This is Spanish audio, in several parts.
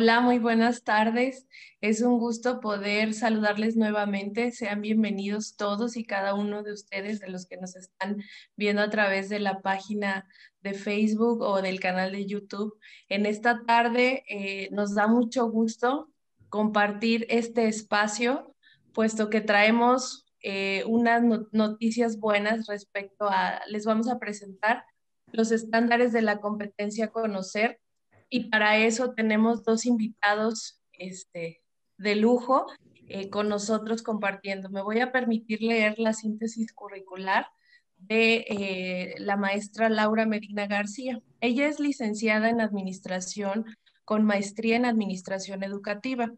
Hola, muy buenas tardes. Es un gusto poder saludarles nuevamente. Sean bienvenidos todos y cada uno de ustedes, de los que nos están viendo a través de la página de Facebook o del canal de YouTube. En esta tarde eh, nos da mucho gusto compartir este espacio, puesto que traemos eh, unas noticias buenas respecto a, les vamos a presentar los estándares de la competencia conocer y para eso tenemos dos invitados este, de lujo eh, con nosotros compartiendo. Me voy a permitir leer la síntesis curricular de eh, la maestra Laura Medina García. Ella es licenciada en Administración con maestría en Administración Educativa,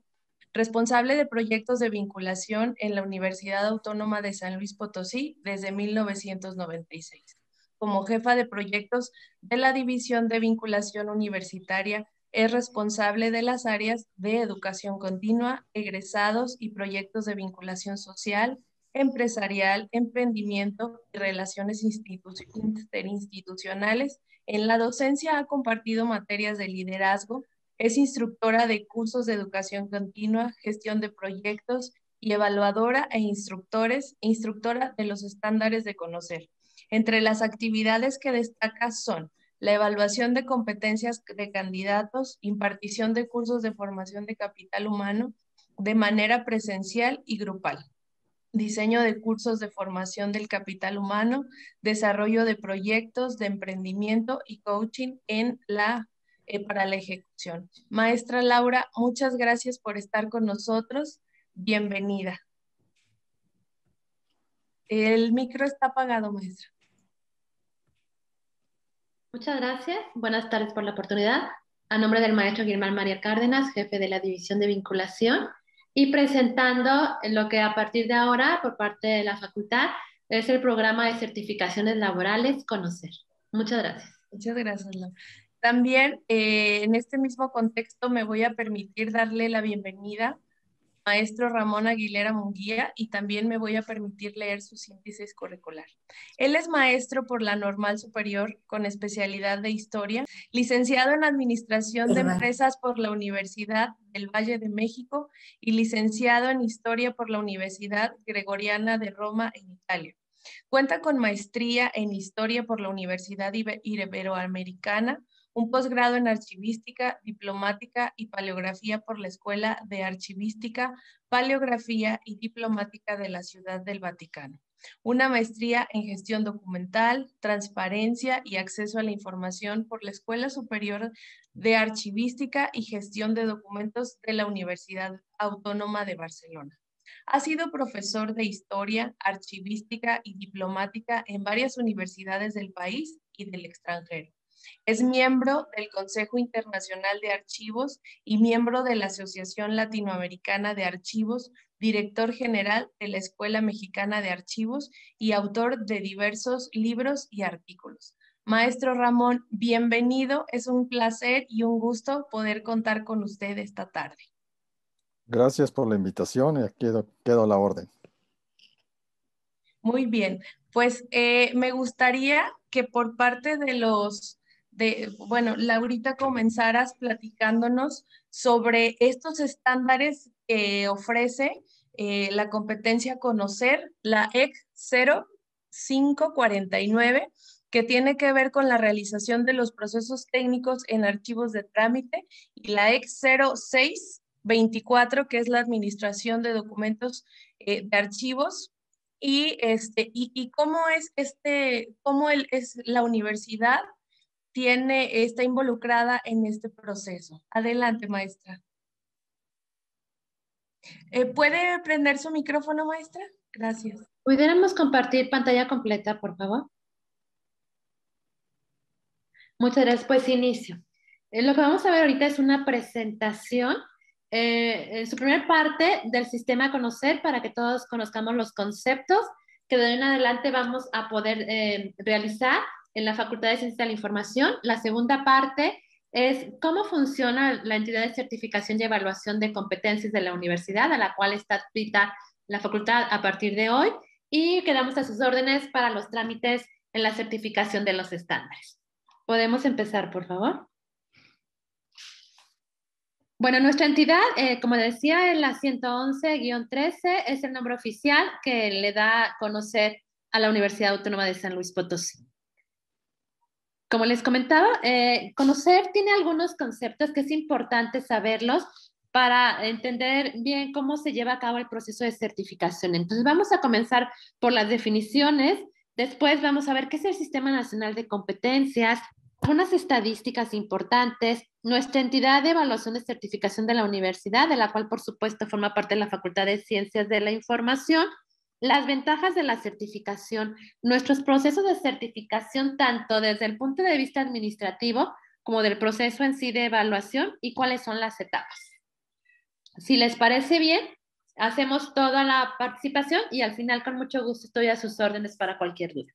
responsable de proyectos de vinculación en la Universidad Autónoma de San Luis Potosí desde 1996 como jefa de proyectos de la División de Vinculación Universitaria, es responsable de las áreas de educación continua, egresados y proyectos de vinculación social, empresarial, emprendimiento y relaciones interinstitucionales. En la docencia ha compartido materias de liderazgo, es instructora de cursos de educación continua, gestión de proyectos y evaluadora e instructores, instructora de los estándares de conocer. Entre las actividades que destaca son la evaluación de competencias de candidatos, impartición de cursos de formación de capital humano de manera presencial y grupal, diseño de cursos de formación del capital humano, desarrollo de proyectos de emprendimiento y coaching en la eh, para la ejecución. Maestra Laura, muchas gracias por estar con nosotros. Bienvenida. El micro está apagado, maestra. Muchas gracias. Buenas tardes por la oportunidad. A nombre del maestro Guillermo María Cárdenas, jefe de la División de Vinculación, y presentando lo que a partir de ahora, por parte de la facultad, es el programa de certificaciones laborales Conocer. Muchas gracias. Muchas gracias, Laura. También eh, en este mismo contexto me voy a permitir darle la bienvenida maestro Ramón Aguilera Munguía y también me voy a permitir leer su síntesis curricular. Él es maestro por la Normal Superior con especialidad de Historia, licenciado en Administración de Empresas por la Universidad del Valle de México y licenciado en Historia por la Universidad Gregoriana de Roma en Italia. Cuenta con maestría en Historia por la Universidad Iberoamericana un posgrado en archivística, diplomática y paleografía por la Escuela de Archivística, Paleografía y Diplomática de la Ciudad del Vaticano, una maestría en gestión documental, transparencia y acceso a la información por la Escuela Superior de Archivística y Gestión de Documentos de la Universidad Autónoma de Barcelona. Ha sido profesor de historia, archivística y diplomática en varias universidades del país y del extranjero. Es miembro del Consejo Internacional de Archivos y miembro de la Asociación Latinoamericana de Archivos, director general de la Escuela Mexicana de Archivos y autor de diversos libros y artículos. Maestro Ramón, bienvenido. Es un placer y un gusto poder contar con usted esta tarde. Gracias por la invitación y quedo, quedo la orden. Muy bien, pues eh, me gustaría que por parte de los bueno, Laurita, comenzarás platicándonos sobre estos estándares que ofrece eh, la competencia Conocer, la EC 0549, que tiene que ver con la realización de los procesos técnicos en archivos de trámite, y la EC 0624, que es la administración de documentos eh, de archivos. Y, este, y, cómo es este, es la universidad tiene, está involucrada en este proceso. Adelante, maestra. Eh, ¿Puede prender su micrófono, maestra? Gracias. ¿Pudiéramos compartir pantalla completa, por favor? Muchas gracias. Pues inicio. Eh, lo que vamos a ver ahorita es una presentación eh, en su primera parte del sistema conocer para que todos conozcamos los conceptos que de en adelante vamos a poder realizar en la Facultad de Ciencias de la Información. La segunda parte es cómo funciona la entidad de certificación y evaluación de competencias de la universidad, a la cual está adscrita la facultad a partir de hoy, y quedamos a sus órdenes para los trámites en la certificación de los estándares. Podemos empezar, por favor. Bueno, nuestra entidad, eh, como decía, en la 111-13 es el nombre oficial que le da a conocer a la Universidad Autónoma de San Luis Potosí. Como les comentaba, eh, conocer tiene algunos conceptos que es importante saberlos para entender bien cómo se lleva a cabo el proceso de certificación. Entonces vamos a comenzar por las definiciones, después vamos a ver qué es el Sistema Nacional de Competencias, unas estadísticas importantes, nuestra entidad de evaluación de certificación de la universidad, de la cual por supuesto forma parte de la Facultad de Ciencias de la Información, las ventajas de la certificación, nuestros procesos de certificación tanto desde el punto de vista administrativo como del proceso en sí de evaluación y cuáles son las etapas. Si les parece bien, hacemos toda la participación y al final con mucho gusto estoy a sus órdenes para cualquier duda.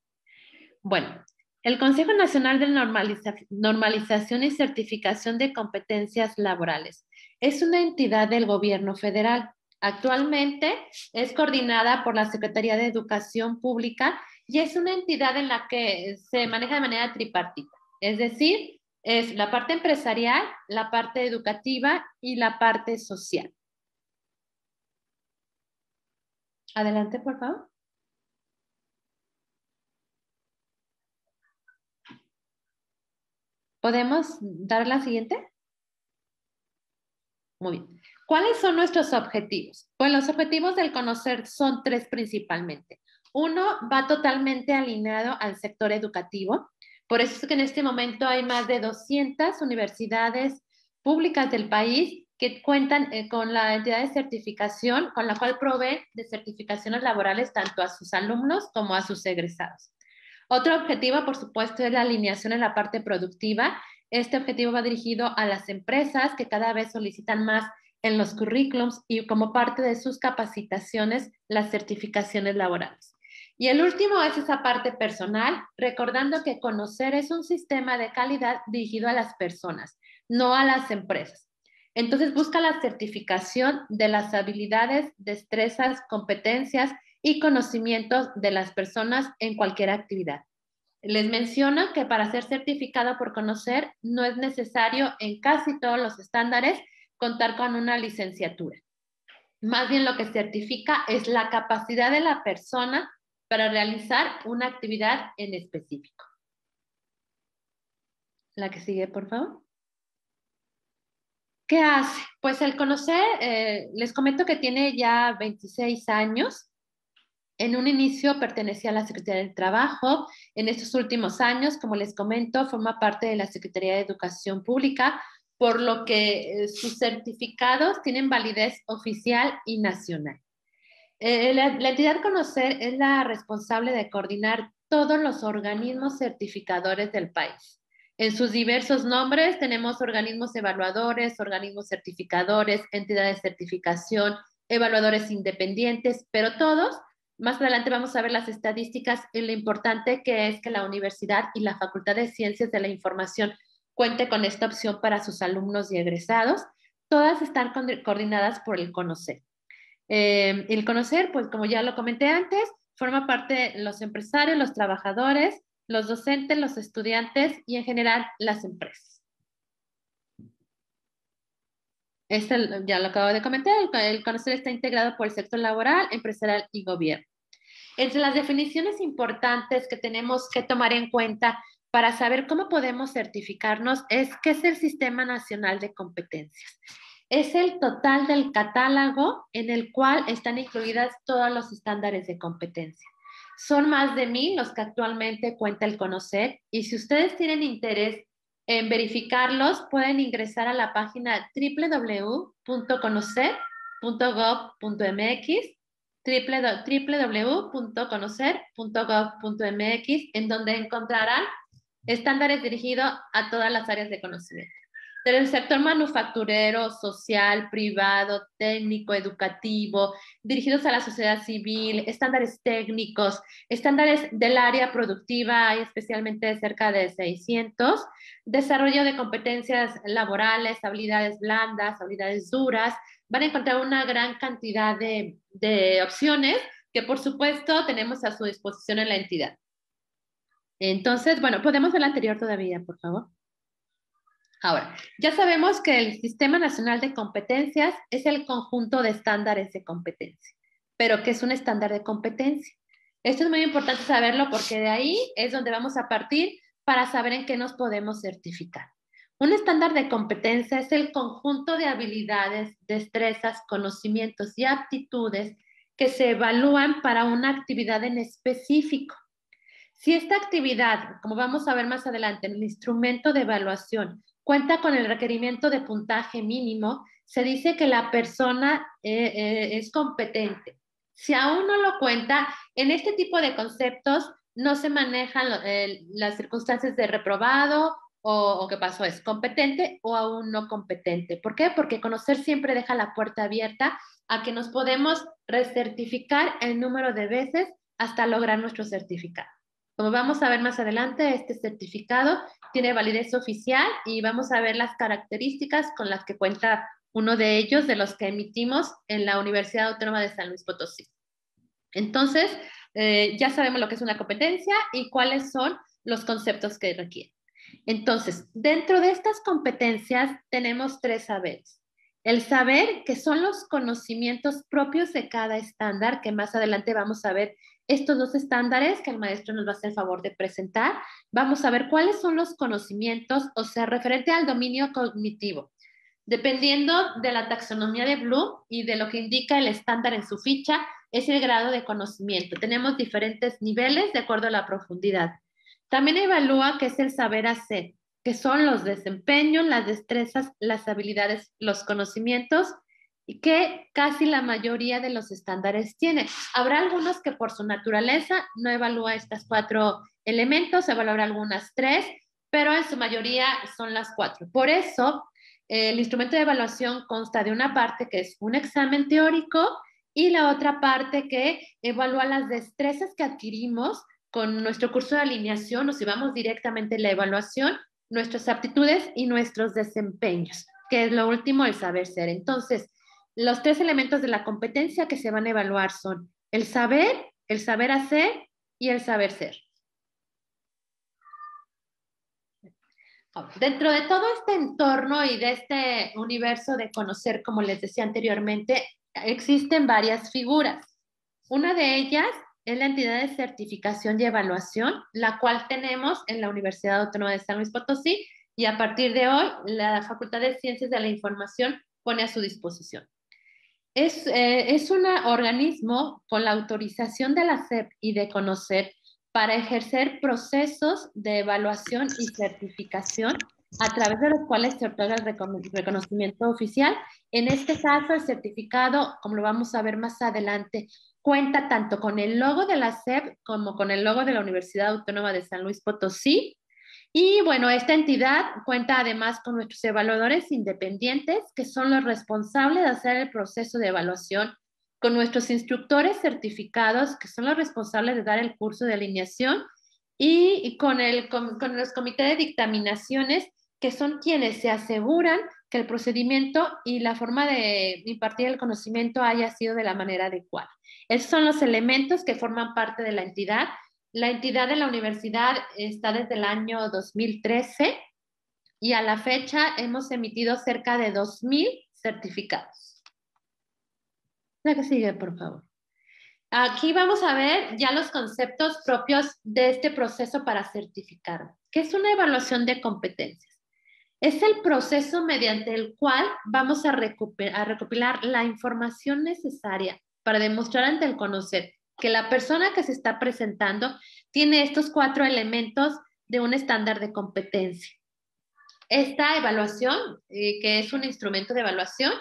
Bueno, el Consejo Nacional de Normalización y Certificación de Competencias Laborales es una entidad del gobierno federal Actualmente es coordinada por la Secretaría de Educación Pública y es una entidad en la que se maneja de manera tripartita, es decir, es la parte empresarial, la parte educativa y la parte social. Adelante, por favor. ¿Podemos dar la siguiente? Muy bien. ¿Cuáles son nuestros objetivos? Pues los objetivos del conocer son tres principalmente. Uno va totalmente alineado al sector educativo. Por eso es que en este momento hay más de 200 universidades públicas del país que cuentan eh, con la entidad de certificación, con la cual provee de certificaciones laborales tanto a sus alumnos como a sus egresados. Otro objetivo, por supuesto, es la alineación en la parte productiva. Este objetivo va dirigido a las empresas que cada vez solicitan más en los currículums y como parte de sus capacitaciones las certificaciones laborales. Y el último es esa parte personal, recordando que conocer es un sistema de calidad dirigido a las personas, no a las empresas. Entonces busca la certificación de las habilidades, destrezas, competencias y conocimientos de las personas en cualquier actividad. Les menciono que para ser certificado por conocer no es necesario en casi todos los estándares contar con una licenciatura. Más bien lo que certifica es la capacidad de la persona para realizar una actividad en específico. La que sigue, por favor. ¿Qué hace? Pues el conocer, eh, les comento que tiene ya 26 años. En un inicio pertenecía a la Secretaría del Trabajo. En estos últimos años, como les comento, forma parte de la Secretaría de Educación Pública, por lo que eh, sus certificados tienen validez oficial y nacional. Eh, la, entidad Conocer es la responsable de coordinar todos los organismos certificadores del país. En sus diversos nombres tenemos organismos evaluadores, organismos certificadores, entidades de certificación, evaluadores independientes, pero todos, más adelante vamos a ver las estadísticas y lo importante que es que la universidad y la Facultad de Ciencias de la Información cuente con esta opción para sus alumnos y egresados. Todas están coordinadas por el CONOCER. Eh, el CONOCER, pues como ya lo comenté antes, forma parte de los empresarios, los trabajadores, los docentes, los estudiantes y en general las empresas. Este, ya lo acabo de comentar, el CONOCER está integrado por el sector laboral, empresarial y gobierno. Entre las definiciones importantes que tenemos que tomar en cuenta para saber cómo podemos certificarnos es que es el Sistema Nacional de Competencias. Es el total del catálogo en el cual están incluidas todos los estándares de competencia. Son más de mil los que actualmente cuenta el CONOCER y si ustedes tienen interés en verificarlos, pueden ingresar a la página www.conocer.gov.mx www.conocer.gov.mx en donde encontrarán estándares dirigidos a todas las áreas de conocimiento. Del sector manufacturero, social, privado, técnico, educativo, dirigidos a la sociedad civil, estándares técnicos, estándares del área productiva, hay especialmente cerca de 600, desarrollo de competencias laborales, habilidades blandas, habilidades duras, van a encontrar una gran cantidad de, de opciones que por supuesto tenemos a su disposición en la entidad. Entonces, bueno, podemos ver la anterior todavía, por favor. Ahora, ya sabemos que el Sistema Nacional de Competencias es el conjunto de estándares de competencia, pero ¿qué es un estándar de competencia? Esto es muy importante saberlo porque de ahí es donde vamos a partir para saber en qué nos podemos certificar. Un estándar de competencia es el conjunto de habilidades, destrezas, conocimientos y aptitudes que se evalúan para una actividad en específico si esta actividad, como vamos a ver más adelante, en el instrumento de evaluación cuenta con el requerimiento de puntaje mínimo, se dice que la persona eh, eh, es competente. Si aún no lo cuenta, en este tipo de conceptos no se manejan eh, las circunstancias de reprobado o, o qué pasó, es competente o aún no competente. ¿Por qué? Porque conocer siempre deja la puerta abierta a que nos podemos recertificar el número de veces hasta lograr nuestro certificado. Como vamos a ver más adelante, este certificado tiene validez oficial y vamos a ver las características con las que cuenta uno de ellos, de los que emitimos en la Universidad Autónoma de San Luis Potosí. Entonces, eh, ya sabemos lo que es una competencia y cuáles son los conceptos que requieren. Entonces, dentro de estas competencias tenemos tres saberes. El saber, que son los conocimientos propios de cada estándar, que más adelante vamos a ver estos dos estándares que el maestro nos va a hacer el favor de presentar, vamos a ver cuáles son los conocimientos, o sea, referente al dominio cognitivo. Dependiendo de la taxonomía de Bloom y de lo que indica el estándar en su ficha, es el grado de conocimiento. Tenemos diferentes niveles de acuerdo a la profundidad. También evalúa qué es el saber hacer, que son los desempeños, las destrezas, las habilidades, los conocimientos que casi la mayoría de los estándares tiene. Habrá algunos que por su naturaleza no evalúa estas cuatro elementos, evalúa algunas tres, pero en su mayoría son las cuatro. Por eso, eh, el instrumento de evaluación consta de una parte que es un examen teórico y la otra parte que evalúa las destrezas que adquirimos con nuestro curso de alineación o si vamos directamente a la evaluación, nuestras aptitudes y nuestros desempeños, que es lo último, el saber ser. Entonces, los tres elementos de la competencia que se van a evaluar son el saber, el saber hacer y el saber ser. Dentro de todo este entorno y de este universo de conocer, como les decía anteriormente, existen varias figuras. Una de ellas es la entidad de certificación y evaluación, la cual tenemos en la Universidad Autónoma de San Luis Potosí y a partir de hoy la Facultad de Ciencias de la Información pone a su disposición. Eh, es, un organismo con la autorización de la SEP y de conocer para ejercer procesos de evaluación y certificación a través de los cuales se otorga el reconocimiento oficial. En este caso, el certificado, como lo vamos a ver más adelante, cuenta tanto con el logo de la SEP como con el logo de la Universidad Autónoma de San Luis Potosí, y bueno, esta entidad cuenta además con nuestros evaluadores independientes, que son los responsables de hacer el proceso de evaluación, con nuestros instructores certificados, que son los responsables de dar el curso de alineación, y, con, con los comités de dictaminaciones, que son quienes se aseguran que el procedimiento y la forma de impartir el conocimiento haya sido de la manera adecuada. Esos son los elementos que forman parte de la entidad la entidad de la universidad está desde el año 2013 y a la fecha hemos emitido cerca de 2.000 certificados. La que sigue, por favor. Aquí vamos a ver ya los conceptos propios de este proceso para certificar, que es una evaluación de competencias. Es el proceso mediante el cual vamos a recopilar, a recopilar la información necesaria para demostrar ante el conocer que la persona que se está presentando tiene estos cuatro elementos de un estándar de competencia. Esta evaluación, eh, que es un instrumento de evaluación,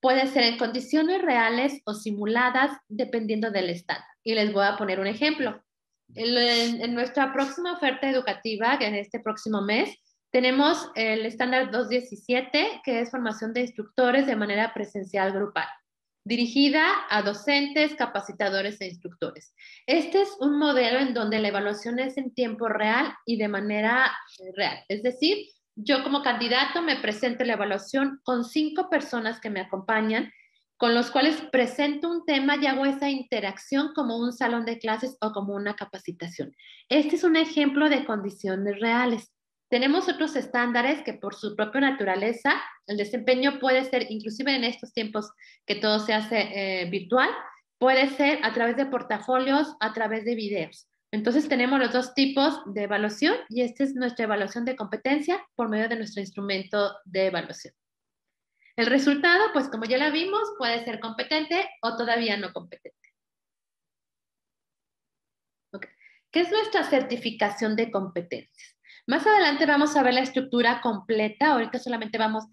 puede ser en condiciones reales o simuladas dependiendo del estándar. Y les voy a poner un ejemplo. En, en nuestra próxima oferta educativa, que en este próximo mes, tenemos el estándar 217, que es formación de instructores de manera presencial grupal dirigida a docentes, capacitadores e instructores. Este es un modelo en donde la evaluación es en tiempo real y de manera real. Es decir, yo como candidato me presento la evaluación con cinco personas que me acompañan, con los cuales presento un tema y hago esa interacción como un salón de clases o como una capacitación. Este es un ejemplo de condiciones reales. Tenemos otros estándares que por su propia naturaleza, el desempeño puede ser, inclusive en estos tiempos que todo se hace eh, virtual, puede ser a través de portafolios, a través de videos. Entonces tenemos los dos tipos de evaluación y esta es nuestra evaluación de competencia por medio de nuestro instrumento de evaluación. El resultado, pues como ya la vimos, puede ser competente o todavía no competente. Okay. ¿Qué es nuestra certificación de competencias? Más adelante vamos a ver la estructura completa, ahorita solamente vamos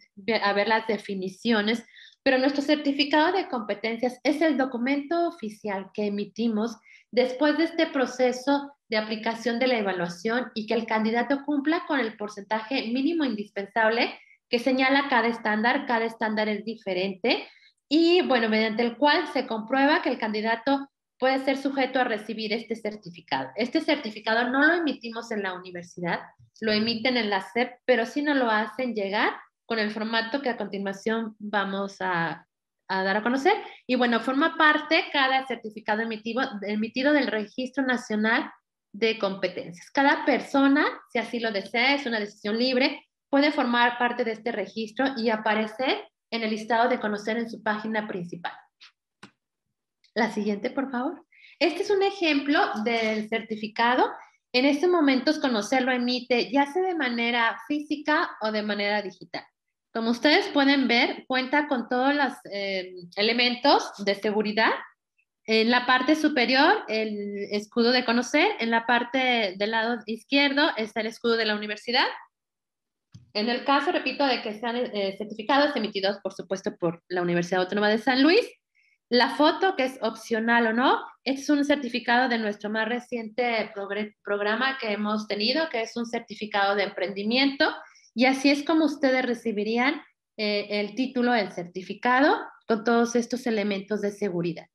a ver las definiciones, pero nuestro certificado de competencias es el documento oficial que emitimos después de este proceso de aplicación de la evaluación y que el candidato cumpla con el porcentaje mínimo indispensable que señala cada estándar. Cada estándar es diferente y, bueno, mediante el cual se comprueba que el candidato puede ser sujeto a recibir este certificado. Este certificado no lo emitimos en la universidad, lo emiten en la SEP, pero sí nos lo hacen llegar con el formato que a continuación vamos a, dar a conocer. Y bueno, forma parte cada certificado emitido del Registro Nacional de Competencias. Cada persona, si así lo desea, es una decisión libre, puede formar parte de este registro y aparecer en el listado de conocer en su página principal. La siguiente, por favor. Este es un ejemplo del certificado. En estos momentos conocerlo emite ya sea de manera física o de manera digital. Como ustedes pueden ver, cuenta con todos los eh, elementos de seguridad. En la parte superior, el escudo de conocer. En la parte del lado izquierdo está el escudo de la universidad. En el caso, repito, de que sean eh, certificados emitidos, por supuesto, por la Universidad Autónoma de San Luis, la foto, que es opcional o no, es un certificado de nuestro más reciente programa que hemos tenido, que es un certificado de emprendimiento. Y así es como ustedes recibirían eh, el título, el certificado, con todos estos elementos de seguridad.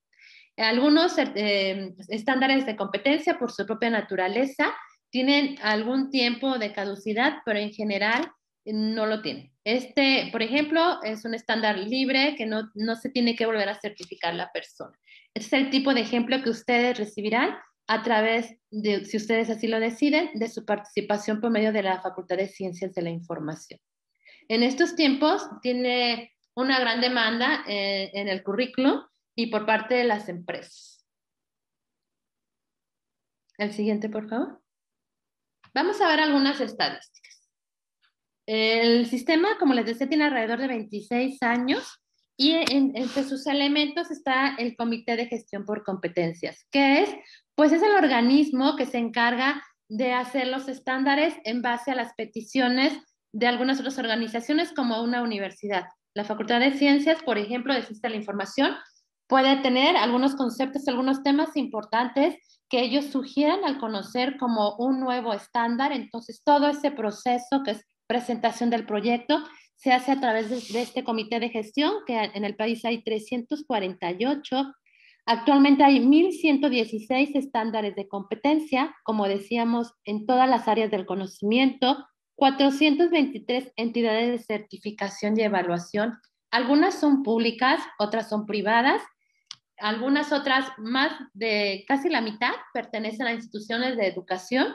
Algunos eh, estándares de competencia, por su propia naturaleza, tienen algún tiempo de caducidad, pero en general no lo tiene. Este, por ejemplo, es un estándar libre que no, se tiene que volver a certificar la persona. Este es el tipo de ejemplo que ustedes recibirán a través de, si ustedes así lo deciden, de su participación por medio de la Facultad de Ciencias de la Información. En estos tiempos tiene una gran demanda eh, en el currículo y por parte de las empresas. El siguiente, por favor. Vamos a ver algunas estadísticas. El sistema, como les decía, tiene alrededor de 26 años y entre sus elementos está el Comité de Gestión por Competencias, que es, pues es el organismo que se encarga de hacer los estándares en base a las peticiones de algunas otras organizaciones como una universidad. La Facultad de Ciencias, por ejemplo, de Ciencia de la Información, puede tener algunos conceptos, algunos temas importantes que ellos sugieran al conocer como un nuevo estándar. Entonces, todo ese proceso que es presentación del proyecto se hace a través de, este comité de gestión, que en el país hay 348. Actualmente hay 1.116 estándares de competencia, como decíamos, en todas las áreas del conocimiento, 423 entidades de certificación y evaluación. Algunas son públicas, otras son privadas, algunas otras, más de casi la mitad, pertenecen a instituciones de educación,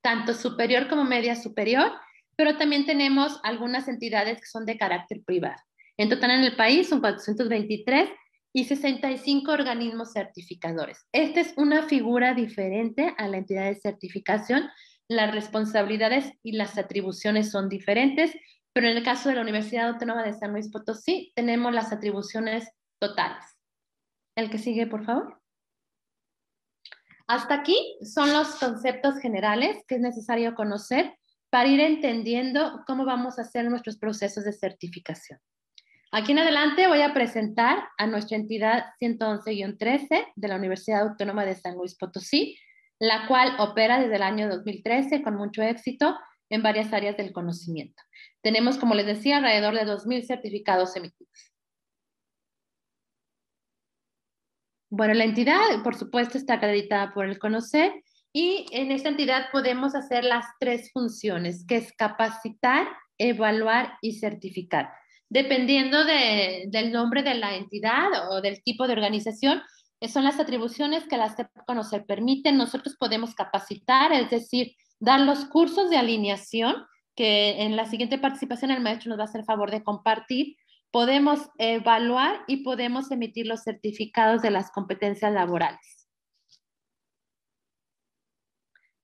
tanto superior como media superior, pero también tenemos algunas entidades que son de carácter privado. En total en el país son 423 y 65 organismos certificadores. Esta es una figura diferente a la entidad de certificación. Las responsabilidades y las atribuciones son diferentes, pero en el caso de la Universidad Autónoma de San Luis Potosí tenemos las atribuciones totales. El que sigue, por favor. Hasta aquí son los conceptos generales que es necesario conocer para ir entendiendo cómo vamos a hacer nuestros procesos de certificación. Aquí en adelante voy a presentar a nuestra entidad 111-13 de la Universidad Autónoma de San Luis Potosí, la cual opera desde el año 2013 con mucho éxito en varias áreas del conocimiento. Tenemos, como les decía, alrededor de 2.000 certificados emitidos. Bueno, la entidad, por supuesto, está acreditada por el CONOCER y en esta entidad podemos hacer las tres funciones, que es capacitar, evaluar y certificar. Dependiendo del nombre de la entidad o del tipo de organización, eh, son las atribuciones que las TEPCO nos permite. Nosotros podemos capacitar, es decir, dar los cursos de alineación, que en la siguiente participación el maestro nos va a hacer favor de compartir. Podemos evaluar y podemos emitir los certificados de las competencias laborales.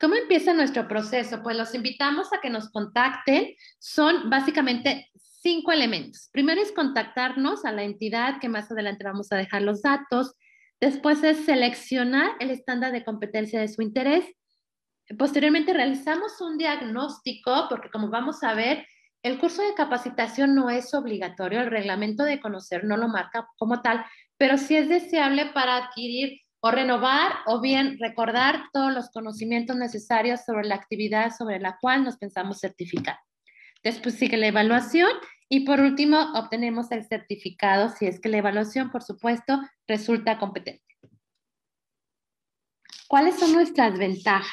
¿Cómo empieza nuestro proceso? Pues los invitamos a que nos contacten. Son básicamente cinco elementos. Primero es contactarnos a la entidad, que más adelante vamos a dejar los datos. Después es seleccionar el estándar de competencia de su interés. Posteriormente realizamos un diagnóstico, porque como vamos a ver, el curso de capacitación no es obligatorio, el reglamento de conocer no lo marca como tal, pero sí es deseable para adquirir o renovar o bien recordar todos los conocimientos necesarios sobre la actividad sobre la cual nos pensamos certificar. Después sigue la evaluación y por último obtenemos el certificado si es que la evaluación, por supuesto, resulta competente. ¿Cuáles son nuestras ventajas?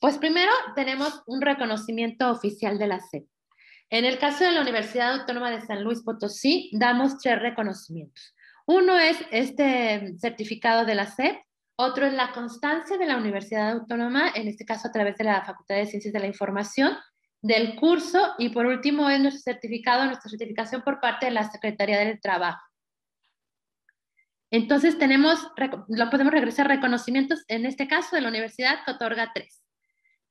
Pues primero tenemos un reconocimiento oficial de la SEP. En el caso de la Universidad Autónoma de San Luis Potosí, damos tres reconocimientos. Uno es este certificado de la SEP, otro es la constancia de la Universidad Autónoma, en este caso a través de la Facultad de Ciencias de la Información, del curso, y por último es nuestro certificado, nuestra certificación por parte de la Secretaría del Trabajo. Entonces tenemos, lo podemos regresar reconocimientos, en este caso de la universidad que otorga tres.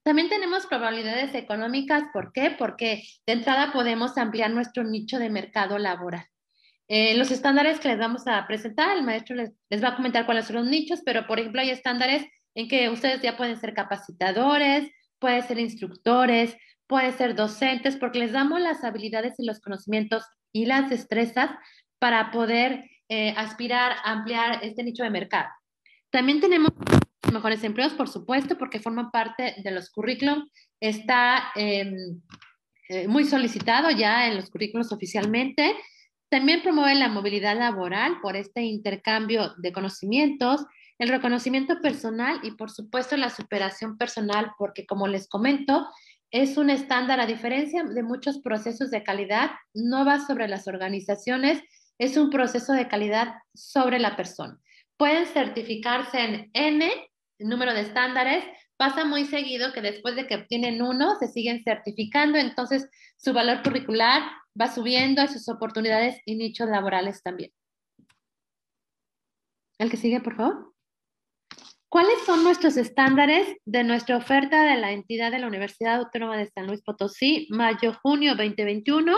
También tenemos probabilidades económicas, ¿por qué? Porque de entrada podemos ampliar nuestro nicho de mercado laboral. Eh, los estándares que les vamos a presentar, el maestro les, va a comentar cuáles son los nichos, pero por ejemplo hay estándares en que ustedes ya pueden ser capacitadores, pueden ser instructores, pueden ser docentes, porque les damos las habilidades y los conocimientos y las destrezas para poder eh, aspirar a ampliar este nicho de mercado. También tenemos mejores empleos, por supuesto, porque forman parte de los currículum. Está em, eh, muy solicitado ya en los currículos oficialmente también promueve la movilidad laboral por este intercambio de conocimientos, el reconocimiento personal y por supuesto la superación personal, porque como les comento, es un estándar a diferencia de muchos procesos de calidad, no va sobre las organizaciones, es un proceso de calidad sobre la persona. Pueden certificarse en N, número de estándares, pasa muy seguido que después de que obtienen uno, se siguen certificando, entonces su valor curricular va subiendo a sus oportunidades y nichos laborales también. El que sigue, por favor. ¿Cuáles son nuestros estándares de nuestra oferta de la entidad de la Universidad Autónoma de San Luis Potosí, mayo-junio 2021?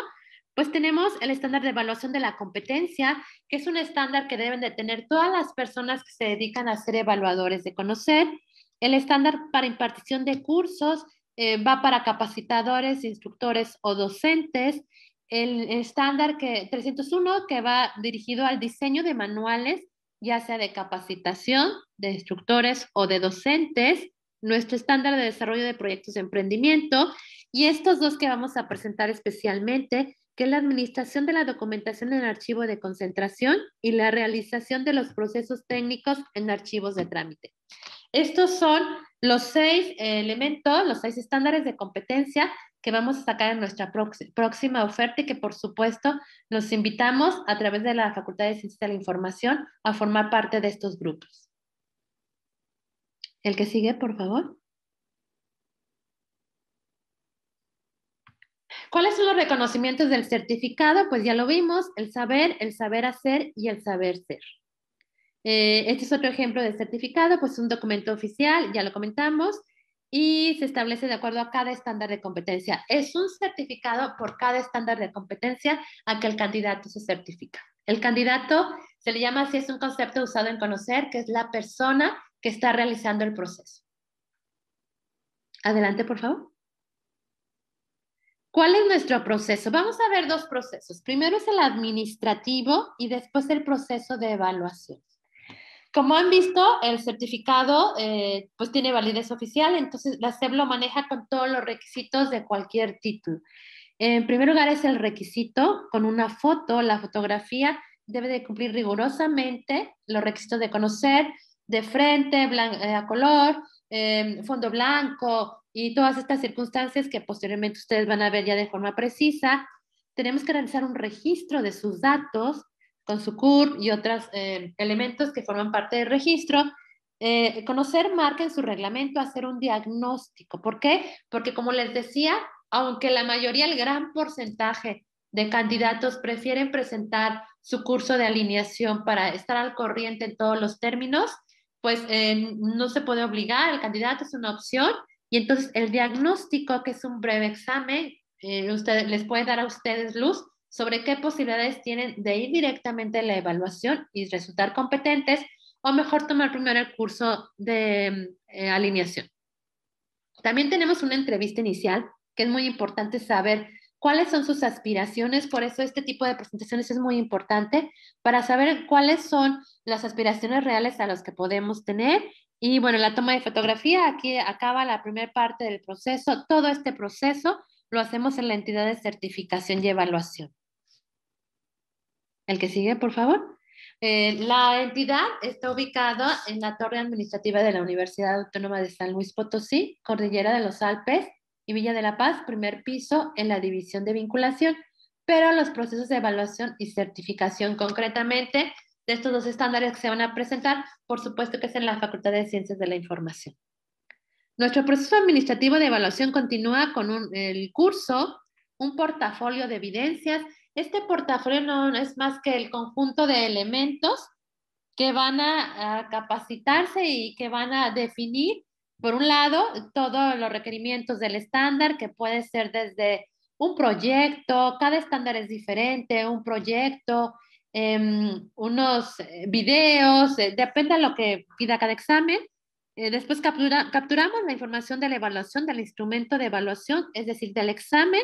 Pues tenemos el estándar de evaluación de la competencia, que es un estándar que deben de tener todas las personas que se dedican a ser evaluadores de conocer. El estándar para impartición de cursos eh, va para capacitadores, instructores o docentes el estándar que 301 que va dirigido al diseño de manuales, ya sea de capacitación de instructores o de docentes, nuestro estándar de desarrollo de proyectos de emprendimiento y estos dos que vamos a presentar especialmente, que es la administración de la documentación en archivo de concentración y la realización de los procesos técnicos en archivos de trámite. Estos son los seis elementos, los seis estándares de competencia que vamos a sacar en nuestra próxima oferta y que por supuesto los invitamos a través de la Facultad de Ciencias de la Información a formar parte de estos grupos. El que sigue, por favor. ¿Cuáles son los reconocimientos del certificado? Pues ya lo vimos, el saber, el saber hacer y el saber ser. Eh, este es otro ejemplo de certificado, pues un documento oficial, ya lo comentamos y se establece de acuerdo a cada estándar de competencia. Es un certificado por cada estándar de competencia a que el candidato se certifica. El candidato se le llama así, es un concepto usado en conocer, que es la persona que está realizando el proceso. Adelante, por favor. ¿Cuál es nuestro proceso? Vamos a ver dos procesos. Primero es el administrativo y después el proceso de evaluación. Como han visto, el certificado eh, pues tiene validez oficial, entonces la CEP lo maneja con todos los requisitos de cualquier título. En primer lugar es el requisito con una foto, la fotografía debe de cumplir rigurosamente los requisitos de conocer de frente, eh, a color, em, fondo blanco y todas estas circunstancias que posteriormente ustedes van a ver ya de forma precisa. Tenemos que realizar un registro de sus datos con su CUR y otros eh, elementos que forman parte del registro. Eh, conocer marca en su reglamento, hacer un diagnóstico. ¿Por qué? Porque como les decía, aunque la mayoría, el gran porcentaje de candidatos prefieren presentar su curso de alineación para estar al corriente en todos los términos, pues eh, no se puede obligar, al candidato es una opción y entonces el diagnóstico, que es un breve examen, les puede dar a ustedes luz sobre qué posibilidades tienen de ir directamente a la evaluación y resultar competentes o mejor tomar primero el curso de eh, alineación. También tenemos una entrevista inicial, que es muy importante saber cuáles son sus aspiraciones, por eso este tipo de presentaciones es muy importante para saber cuáles son las aspiraciones reales a las que podemos tener. Y bueno, la toma de fotografía, aquí acaba la primera parte del proceso, todo este proceso lo hacemos en la entidad de certificación y evaluación. El que sigue, por favor. Eh, la entidad está ubicada en la torre administrativa de la Universidad Autónoma de San Luis Potosí, Cordillera de los Alpes y Villa de la Paz, primer piso en la división de vinculación, pero los procesos de evaluación y certificación concretamente de estos dos estándares que se van a presentar, por supuesto que es en la Facultad de Ciencias de la Información. Nuestro proceso administrativo de evaluación continúa con el curso, un portafolio de evidencias este portafolio no es más que el conjunto de elementos que van a, capacitarse y que van a definir, por un lado, todos los requerimientos del estándar, que puede ser desde un proyecto, cada estándar es diferente, un proyecto, em, unos eh, videos, eh, depende de lo que pida cada examen. Eh, después capturamos la información de la evaluación del instrumento de evaluación, es decir, del examen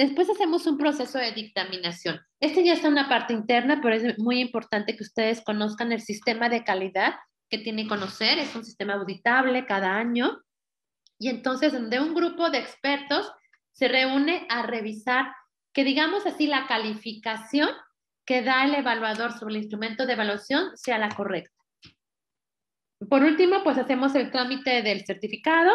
Después hacemos un proceso de dictaminación. Este ya está una parte interna, pero es muy importante que ustedes conozcan el sistema de calidad que tienen que conocer. Es un sistema auditable cada año. Y entonces, donde un grupo de expertos se reúne a revisar, que digamos así, la calificación que da el evaluador sobre el instrumento de evaluación sea la correcta. Por último, pues hacemos el trámite del certificado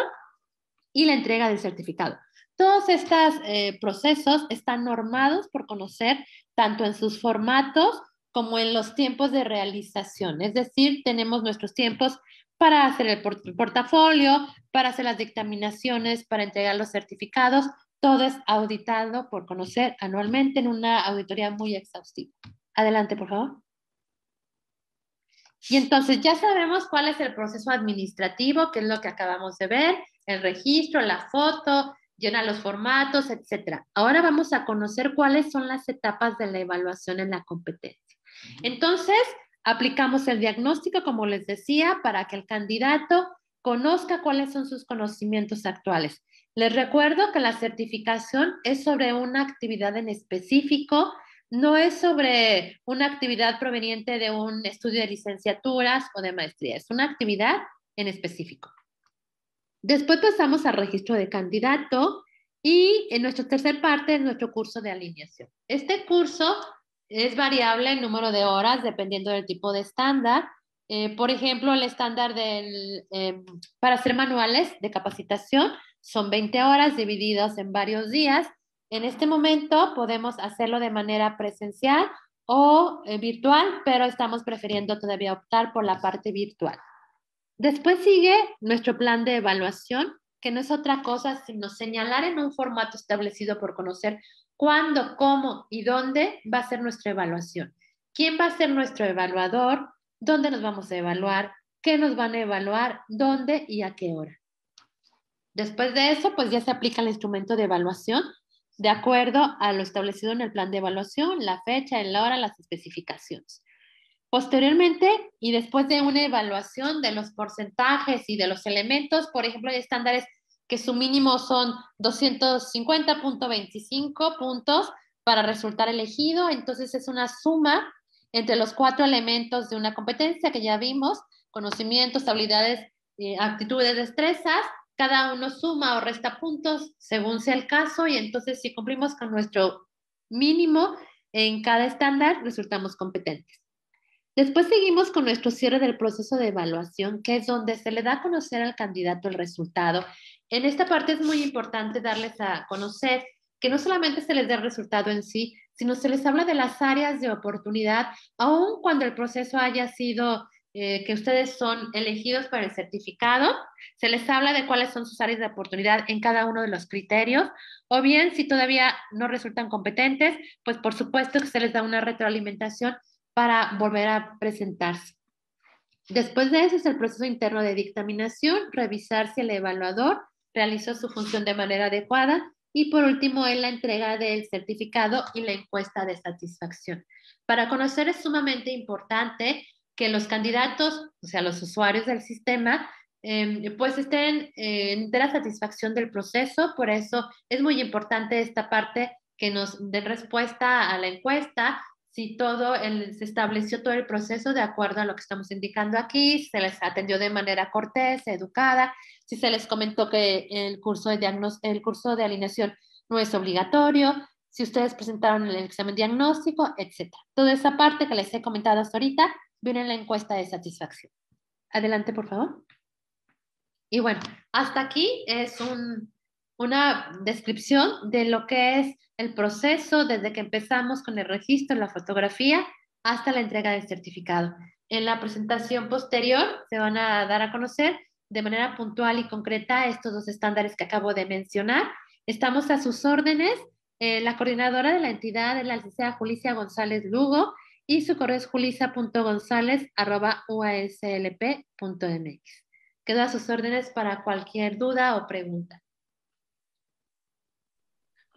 y la entrega del certificado. Todos estos eh, procesos están normados por conocer tanto en sus formatos como en los tiempos de realización. Es decir, tenemos nuestros tiempos para hacer el portafolio, para hacer las dictaminaciones, para entregar los certificados. Todo es auditado por conocer anualmente en una auditoría muy exhaustiva. Adelante, por favor. Y entonces ya sabemos cuál es el proceso administrativo, que es lo que acabamos de ver, el registro, la foto, llena los formatos, etc. Ahora vamos a conocer cuáles son las etapas de la evaluación en la competencia. Entonces, aplicamos el diagnóstico, como les decía, para que el candidato conozca cuáles son sus conocimientos actuales. Les recuerdo que la certificación es sobre una actividad en específico, no es sobre una actividad proveniente de un estudio de licenciaturas o de maestría, es una actividad en específico. Después pasamos al registro de candidato y en nuestra tercer parte es nuestro curso de alineación. Este curso es variable en número de horas dependiendo del tipo de estándar. Eh, por ejemplo, el estándar del, eh, para hacer manuales de capacitación son 20 horas divididas en varios días. En este momento podemos hacerlo de manera presencial o eh, virtual, pero estamos prefiriendo todavía optar por la parte virtual. Después sigue nuestro plan de evaluación, que no es otra cosa sino señalar en un formato establecido por conocer cuándo, cómo y dónde va a ser nuestra evaluación. ¿Quién va a ser nuestro evaluador? ¿Dónde nos vamos a evaluar? ¿Qué nos van a evaluar? ¿Dónde y a qué hora? Después de eso, pues ya se aplica el instrumento de evaluación de acuerdo a lo establecido en el plan de evaluación, la fecha, la hora, las especificaciones. Posteriormente, y después de una evaluación de los porcentajes y de los elementos, por ejemplo, hay estándares que su mínimo son 250.25 puntos para resultar elegido, entonces es una suma entre los cuatro elementos de una competencia que ya vimos, conocimientos, habilidades, eh, actitudes, destrezas, cada uno suma o resta puntos según sea el caso y entonces si cumplimos con nuestro mínimo en cada estándar, resultamos competentes. Después seguimos con nuestro cierre del proceso de evaluación, que es donde se le da a conocer al candidato el resultado. En esta parte es muy importante darles a conocer que no solamente se les da el resultado en sí, sino se les habla de las áreas de oportunidad, aun cuando el proceso haya sido eh, que ustedes son elegidos para el certificado, se les habla de cuáles son sus áreas de oportunidad en cada uno de los criterios, o bien si todavía no resultan competentes, pues por supuesto que se les da una retroalimentación para volver a presentarse. Después de eso es el proceso interno de dictaminación, revisar si el evaluador realizó su función de manera adecuada y por último es la entrega del certificado y la encuesta de satisfacción. Para conocer es sumamente importante que los candidatos, o sea, los usuarios del sistema, em, pues estén en de la satisfacción del proceso. Por eso es muy importante esta parte que nos den respuesta a la encuesta si todo, el, se estableció todo el proceso de acuerdo a lo que estamos indicando aquí, se les atendió de manera cortés, educada, si se les comentó que el curso de, el curso de alineación no es obligatorio, si ustedes presentaron el examen diagnóstico, etc. Toda esa parte que les he comentado hasta ahorita viene en la encuesta de satisfacción. Adelante, por favor. Y bueno, hasta aquí es un una descripción de lo que es el proceso desde que empezamos con el registro, la fotografía, hasta la entrega del certificado. En la presentación posterior se van a dar a conocer de manera puntual y concreta estos dos estándares que acabo de mencionar. Estamos a sus órdenes. Eh, la coordinadora de la entidad es la licenciada Julicia González Lugo y su correo es julisa.gonzález.uaslp.mx. Quedo a sus órdenes para cualquier duda o pregunta.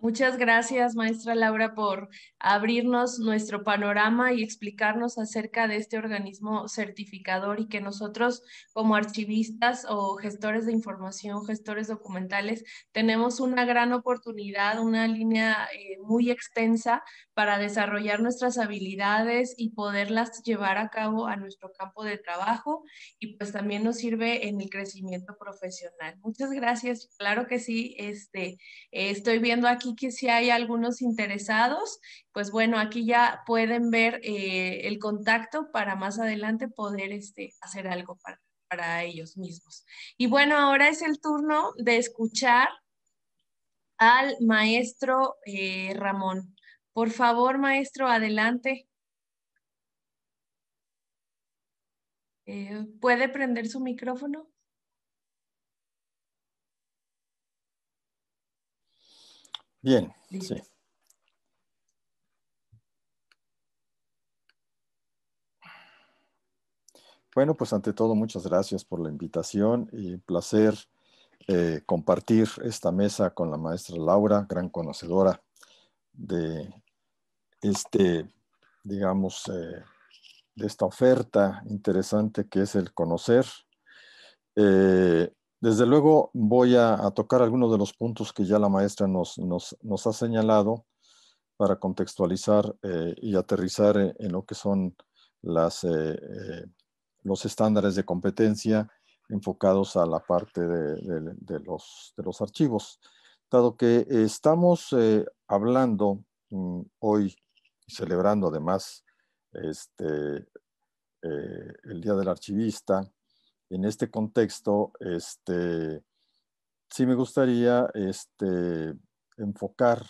Muchas gracias, maestra Laura, por abrirnos nuestro panorama y explicarnos acerca de este organismo certificador y que nosotros como archivistas o gestores de información, gestores documentales, tenemos una gran oportunidad, una línea eh, muy extensa para desarrollar nuestras habilidades y poderlas llevar a cabo a nuestro campo de trabajo y pues también nos sirve en el crecimiento profesional. Muchas gracias, claro que sí, este, eh, estoy viendo aquí que si hay algunos interesados, pues bueno, aquí ya pueden ver eh, el contacto para más adelante poder este, hacer algo para, para ellos mismos. Y bueno, ahora es el turno de escuchar al maestro eh, Ramón. Por favor, maestro, adelante. Eh, ¿Puede prender su micrófono? Bien, sí. Bueno, pues ante todo, muchas gracias por la invitación y placer eh, compartir esta mesa con la maestra Laura, gran conocedora de este, digamos, eh, de esta oferta interesante que es el conocer. Eh, desde luego voy a, tocar algunos de los puntos que ya la maestra nos, ha señalado para contextualizar eh, y aterrizar eh, en, lo que son eh, los estándares de competencia enfocados a la parte de, los, archivos. Dado que estamos hablando mm, hoy hoy, celebrando además este, el Día del Archivista, en este contexto, este, sí me gustaría este, enfocar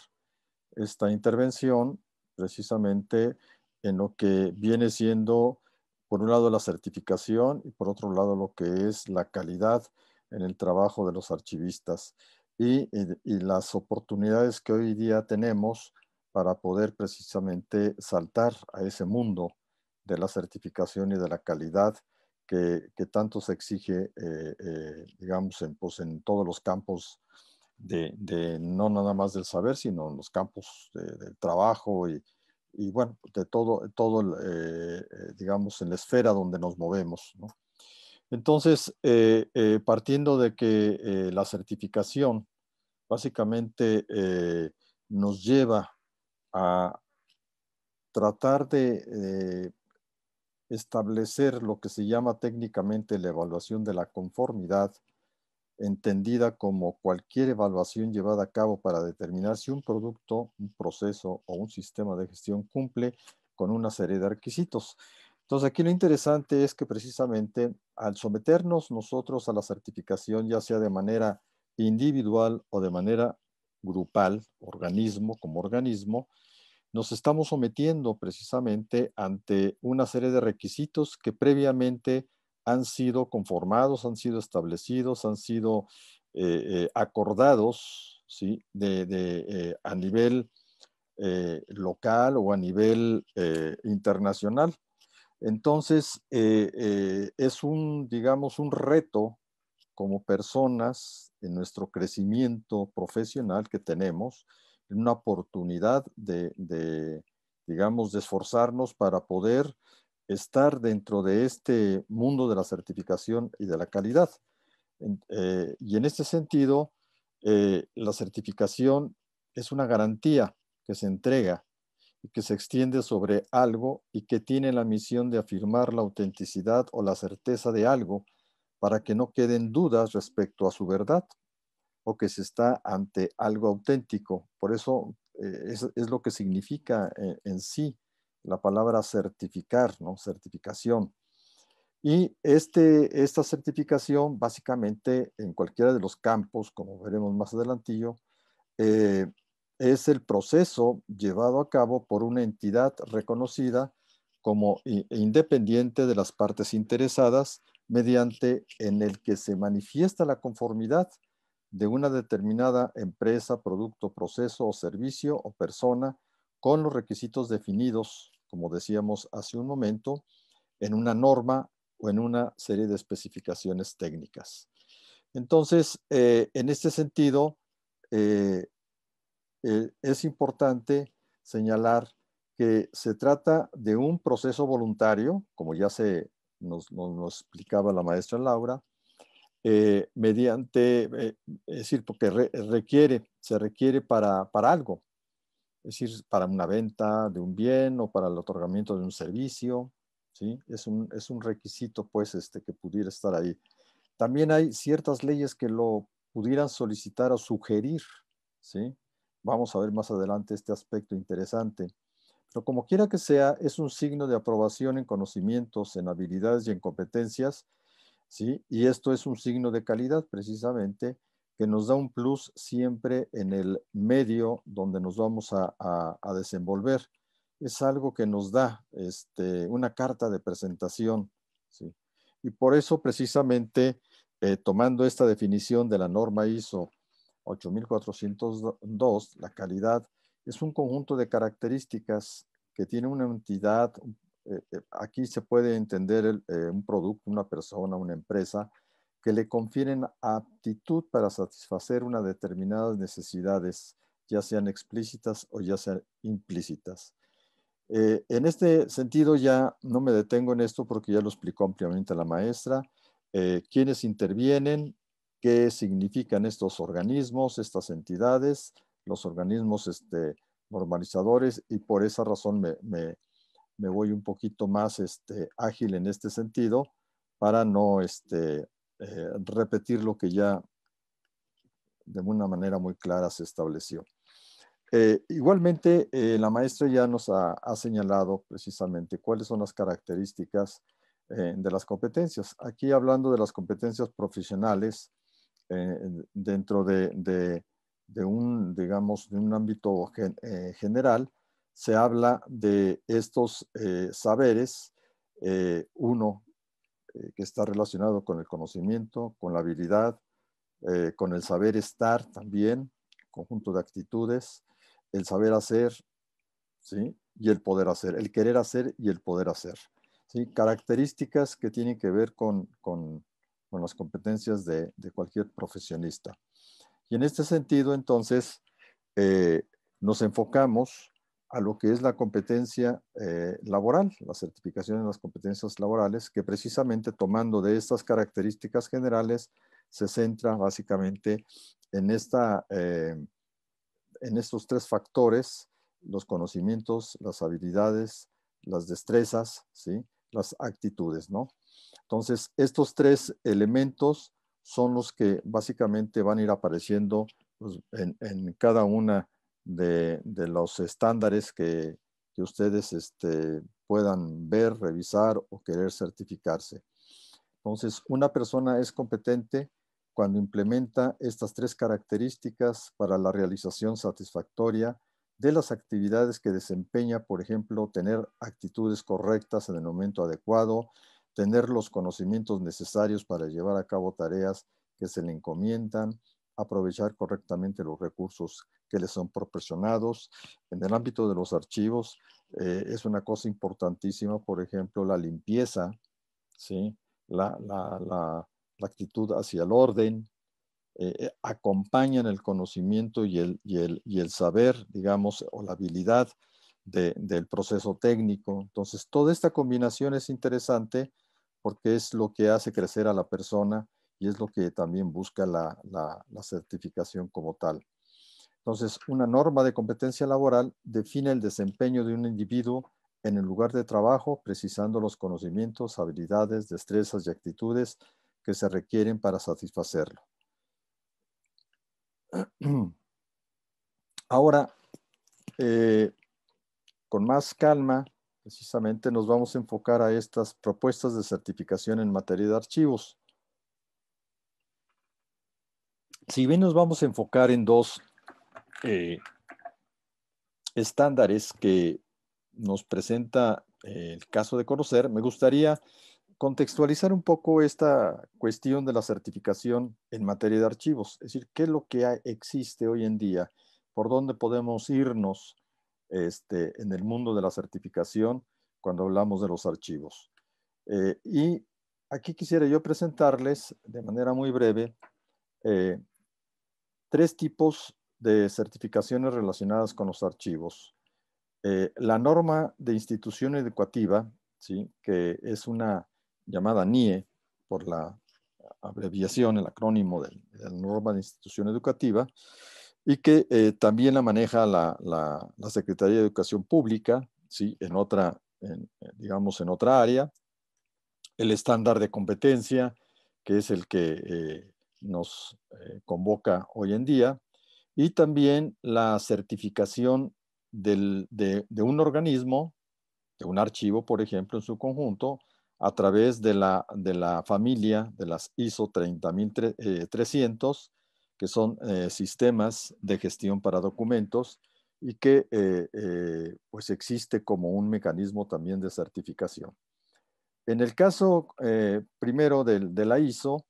esta intervención precisamente en lo que viene siendo, por un lado, la certificación y por otro lado, lo que es la calidad en el trabajo de los archivistas y las oportunidades que hoy día tenemos para poder precisamente saltar a ese mundo de la certificación y de la calidad que, tanto se exige, eh, eh, digamos, pues, en, todos los campos de, no nada más del saber, sino en los campos del trabajo y, bueno, de todo, todo eh, digamos, en la esfera donde nos movemos. Entonces, partiendo de que la certificación básicamente nos lleva a tratar de establecer lo que se llama técnicamente la evaluación de la conformidad, entendida como cualquier evaluación llevada a cabo para determinar si un producto, un proceso o un sistema de gestión cumple con una serie de requisitos. Entonces aquí lo interesante es que precisamente al someternos nosotros a la certificación, ya sea de manera individual o de manera grupal, organismo como organismo, nos estamos sometiendo precisamente ante una serie de requisitos que previamente han sido conformados, han sido establecidos, han sido eh, eh, acordados eh, a nivel local o a nivel internacional. Entonces, es un, digamos, un reto como personas en nuestro crecimiento profesional que tenemos, una oportunidad de, digamos, de esforzarnos para poder estar dentro de este mundo de la certificación y de la calidad. Eh, y en este sentido, eh, la certificación es una garantía que se entrega y que se extiende sobre algo y que tiene la misión de afirmar la autenticidad o la certeza de algo para que no queden dudas respecto a su verdad que se está ante algo auténtico. Por eso eh, es, lo que significa eh, en, sí la palabra certificar, ¿no? Certificación. Y este, esta certificación, básicamente, en cualquiera de los campos, como veremos más adelantillo, eh, es el proceso llevado a cabo por una entidad reconocida como independiente de las partes interesadas, mediante en el que se manifiesta la conformidad de una determinada empresa, producto, proceso o servicio o persona con los requisitos definidos, como decíamos hace un momento, en una norma o en una serie de especificaciones técnicas. Entonces, eh, en este sentido, eh, eh, es importante señalar que se trata de un proceso voluntario, como ya se nos explicaba la maestra Laura, eh, mediante, eh, es decir, porque requiere, se requiere para, algo, es decir, para una venta de un bien o para el otorgamiento de un servicio, ¿sí? Es un, requisito, pues, este, que pudiera estar ahí. También hay ciertas leyes que lo pudieran solicitar o sugerir, ¿sí? Vamos a ver más adelante este aspecto interesante. Pero como quiera que sea, es un signo de aprobación en conocimientos, en habilidades y en competencias ¿sí? Y esto es un signo de calidad precisamente que nos da un plus siempre en el medio donde nos vamos a, desenvolver. Es algo que nos da este, una carta de presentación. ¿sí? Y por eso precisamente eh, tomando esta definición de la norma ISO 8402, la calidad es un conjunto de características que tiene una entidad, eh, eh, aquí se puede entender eh, un producto, una persona, una empresa, que le confieren aptitud para satisfacer una determinadas necesidades, ya sean explícitas o ya sean implícitas. en este sentido, ya no me detengo en esto porque ya lo explicó ampliamente la maestra, eh, quiénes intervienen, qué significan estos organismos, estas entidades, los organismos este, normalizadores, y por esa razón me, me voy un poquito más este, ágil en este sentido para no este, eh, repetir lo que ya de una manera muy clara se estableció. Eh, igualmente, eh, la maestra ya nos ha, señalado precisamente cuáles son las características de las competencias. Aquí hablando de las competencias profesionales dentro de, un, digamos, de un ámbito general, se habla de estos eh, saberes, eh, uno eh, que está relacionado con el conocimiento, con la habilidad, con el saber estar también, conjunto de actitudes, el saber hacer, ¿sí? Y el poder hacer, el querer hacer y el poder hacer, ¿sí? Características que tienen que ver con, las competencias de, de, cualquier profesionista. Y en este sentido, entonces, nos enfocamos a lo que es la competencia eh, laboral, la certificación en las competencias laborales, que precisamente tomando de estas características generales se centra básicamente en, esta, eh, en estos tres factores, los conocimientos, las habilidades, las destrezas, ¿sí? las actitudes. ¿no? Entonces, estos tres elementos son los que básicamente van a ir apareciendo pues, en, en cada una de, los estándares que, ustedes este, puedan ver, revisar o querer certificarse. Entonces, una persona es competente cuando implementa estas tres características para la realización satisfactoria de las actividades que desempeña, por ejemplo, tener actitudes correctas en el momento adecuado, tener los conocimientos necesarios para llevar a cabo tareas que se le encomiendan, aprovechar correctamente los recursos que les son proporcionados. En el ámbito de los archivos eh, es una cosa importantísima, por ejemplo, la limpieza, ¿sí? la, actitud hacia el orden, eh, eh, acompañan el conocimiento y el, saber, digamos, o la habilidad del proceso técnico. Entonces, toda esta combinación es interesante porque es lo que hace crecer a la persona y es lo que también busca la certificación como tal. Entonces, una norma de competencia laboral define el desempeño de un individuo en el lugar de trabajo, precisando los conocimientos, habilidades, destrezas y actitudes que se requieren para satisfacerlo. Ahora, eh, con más calma, precisamente nos vamos a enfocar a estas propuestas de certificación en materia de archivos. Si bien nos vamos a enfocar en dos eh, estándares que nos presenta eh, el caso de conocer, me gustaría contextualizar un poco esta cuestión de la certificación en materia de archivos, es decir, qué es lo que existe hoy en día, por dónde podemos irnos este, en el mundo de la certificación cuando hablamos de los archivos. Eh, y aquí quisiera yo presentarles de manera muy breve tres tipos de certificaciones relacionadas con los archivos. Eh, la norma de institución educativa, ¿sí? que es una llamada NIE por la abreviación, el acrónimo de, la norma de institución educativa, y que eh, también la maneja la, Secretaría de Educación Pública, ¿sí? en otra, eh, digamos, en otra área, el estándar de competencia, que es el que nos convoca hoy en día, y también la certificación de, un organismo, de un archivo, por ejemplo, en su conjunto, a través de la, de la familia de las ISO 30300, eh, que son eh, sistemas de gestión para documentos y que eh, pues existe como un mecanismo también de certificación. En el caso primero de la ISO,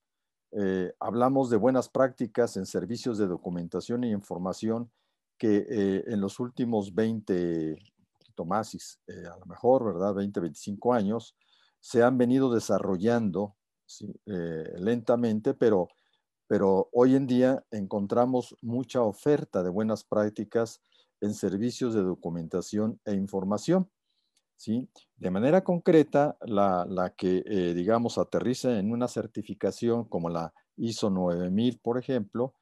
eh, hablamos de buenas prácticas en servicios de documentación e información que eh, en los últimos 20, tomásis, eh, a lo mejor, ¿verdad? 20, 25 años, se han venido desarrollando lentamente, pero hoy en día encontramos mucha oferta de buenas prácticas en servicios de documentación e información. ¿sí? De manera concreta, la, que, eh, digamos, aterriza en una certificación como la ISO 9000, por ejemplo,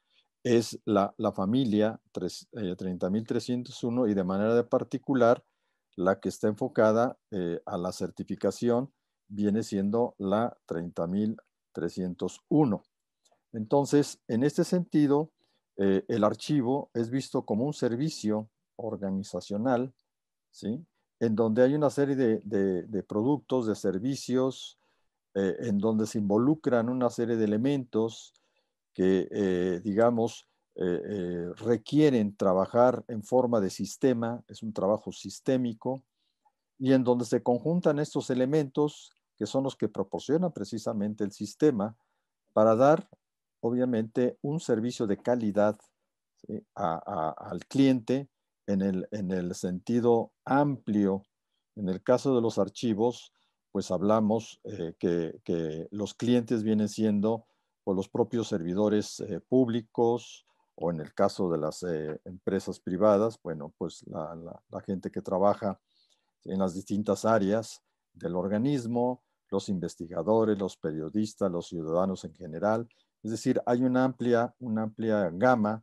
es la, familia 30301 eh, y de manera particular, la que está enfocada eh, a la certificación viene siendo la 30301. Entonces, en este sentido, el archivo es visto como un servicio organizacional, ¿sí? en donde hay una serie de, productos, de servicios, eh, en donde se involucran una serie de elementos que, eh, digamos, eh, requieren trabajar en forma de sistema, es un trabajo sistémico, y en donde se conjuntan estos elementos que son los que proporciona precisamente el sistema para dar, obviamente, un servicio de calidad al cliente en el, en el sentido amplio. En el caso de los archivos, pues hablamos eh, que, los clientes vienen siendo por los propios servidores eh, públicos o en el caso de las eh, empresas privadas, bueno, pues la, la, la, gente que trabaja en las distintas áreas del organismo, los investigadores, los periodistas, los ciudadanos en general. Es decir, hay una amplia, una amplia gama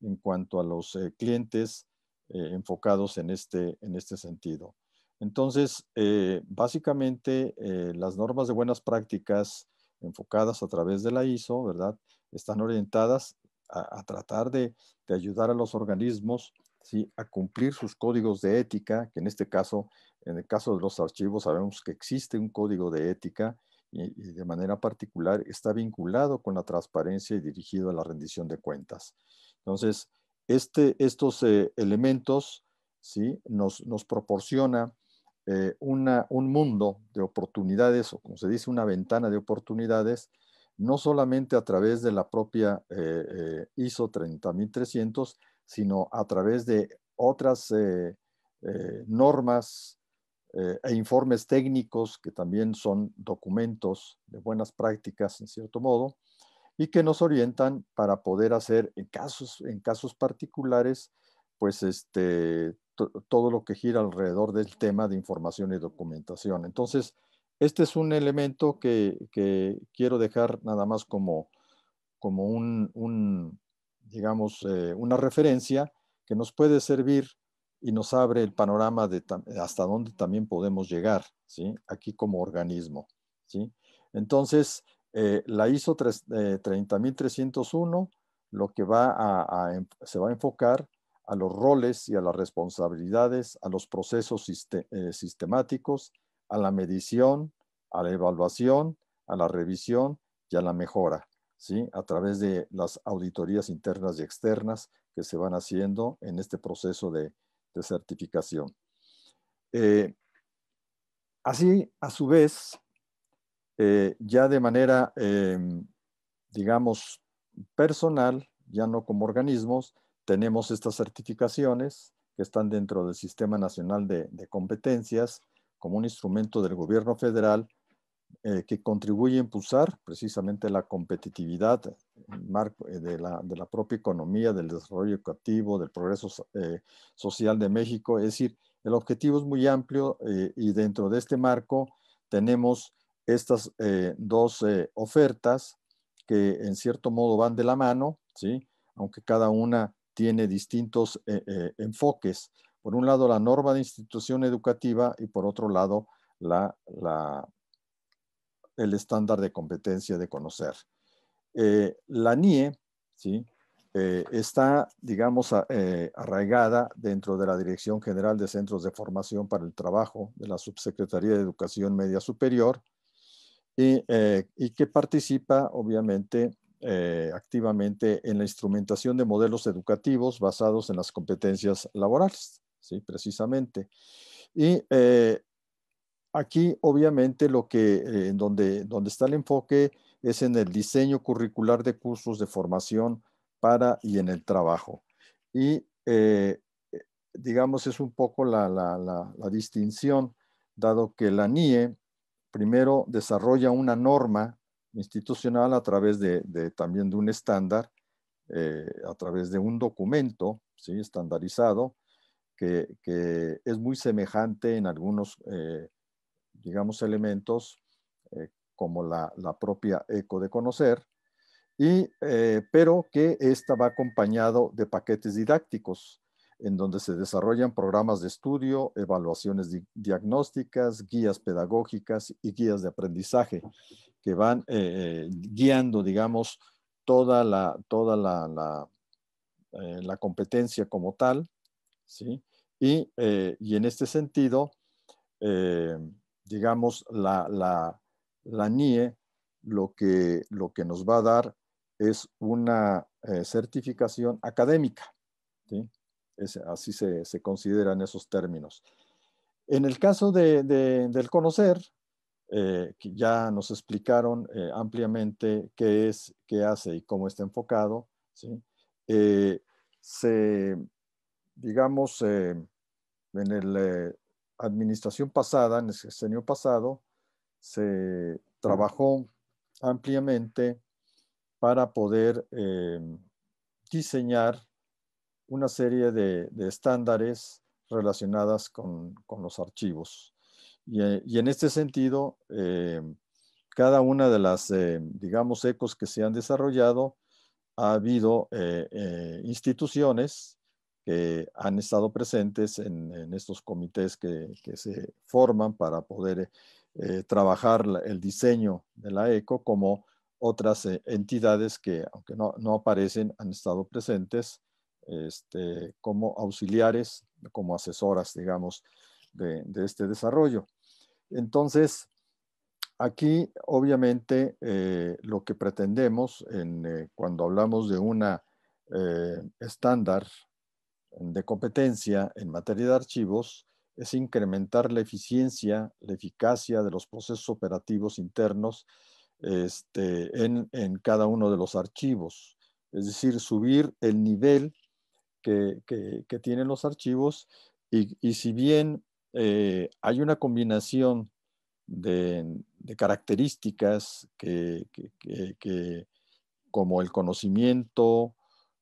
en cuanto a los clientes eh, enfocados en este, en este sentido. Entonces, eh, básicamente, eh, las normas de buenas prácticas enfocadas a través de la ISO, ¿verdad? Están orientadas a, tratar de, ayudar a los organismos a cumplir sus códigos de ética, que en este caso, en el caso de los archivos, sabemos que existe un código de ética y de manera particular está vinculado con la transparencia y dirigido a la rendición de cuentas. Entonces, este, estos eh, elementos ¿sí? nos, proporciona eh, un mundo de oportunidades, o como se dice, una ventana de oportunidades, no solamente a través de la propia eh, ISO 30300, sino a través de otras normas e informes técnicos que también son documentos de buenas prácticas, en cierto modo, y que nos orientan para poder hacer en casos, en casos particulares, pues este, todo lo que gira alrededor del tema de información y documentación. Entonces, este es un elemento que, quiero dejar nada más como, como un, digamos, eh, una referencia que nos puede servir y nos abre el panorama de hasta dónde también podemos llegar, ¿sí? Aquí como organismo, ¿sí? Entonces, eh, la ISO 30301 eh, lo que va se va a enfocar a los roles y a las responsabilidades, a los procesos eh, sistemáticos, a la medición, a la evaluación, a la revisión y a la mejora, ¿sí? a través de las auditorías internas y externas que se van haciendo en este proceso de, certificación. así, a su vez, eh, ya de manera, em, digamos, personal, ya no como organismos, tenemos estas certificaciones que están dentro del Sistema Nacional de, Competencias como un instrumento del gobierno federal eh, que contribuye a impulsar precisamente la competitividad eh, de la, de la, propia economía, del desarrollo educativo, del progreso social de México. Es decir, el objetivo es muy amplio y dentro de este marco tenemos estas eh, dos eh, ofertas que en cierto modo van de la mano, ¿sí? aunque cada una tiene distintos eh, enfoques. Por un lado, la norma de institución educativa y por otro lado, la, el estándar de competencia de conocer. la NIE ¿sí? está, digamos, arraigada dentro de la Dirección General de Centros de Formación para el Trabajo de la Subsecretaría de Educación Media Superior, eh, y, que participa obviamente eh, activamente en la instrumentación de modelos educativos basados en las competencias laborales, ¿sí? precisamente. Y eh, aquí obviamente lo que, donde, está el enfoque es en el diseño curricular de cursos de formación para y en el trabajo. Y digamos, es un poco la distinción, dado que la NIE primero desarrolla una norma institucional a través de, también de un estándar, eh, a través de un documento estandarizado, que, es muy semejante en algunos, eh, digamos, elementos, eh, como la, propia eco de conocer, y, pero que esta va acompañado de paquetes didácticos en donde se desarrollan programas de estudio, evaluaciones diagnósticas, guías pedagógicas y guías de aprendizaje que van eh, eh, guiando, digamos, toda la, toda la, eh, competencia como tal, Y, en este sentido, digamos, la, la, NIE lo que, lo que nos va a dar es una certificación académica, ¿sí? así se, consideran esos términos. En el caso del conocer, eh, que ya nos explicaron eh, ampliamente qué es, qué hace y cómo está enfocado, eh, se, digamos, en la administración pasada, en el sexenio pasado, se trabajó ampliamente para poder diseñar una serie de, estándares relacionadas con, los archivos. Eh, y, en este sentido, eh, cada una de las, eh, digamos, ecos que se han desarrollado, ha habido instituciones que han estado presentes en, estos comités que, se forman para poder trabajar el diseño de la ECO, como otras entidades que, aunque no, no aparecen, han estado presentes este, como auxiliares, como asesoras, digamos, de, este desarrollo. Entonces, aquí obviamente eh, lo que pretendemos en, eh, cuando hablamos de una eh, estándar de competencia en materia de archivos es incrementar la eficiencia, la eficacia de los procesos operativos internos este, en, en, cada uno de los archivos. Es decir, subir el nivel que, tienen los archivos y, si bien eh, hay una combinación de, características que, como el conocimiento,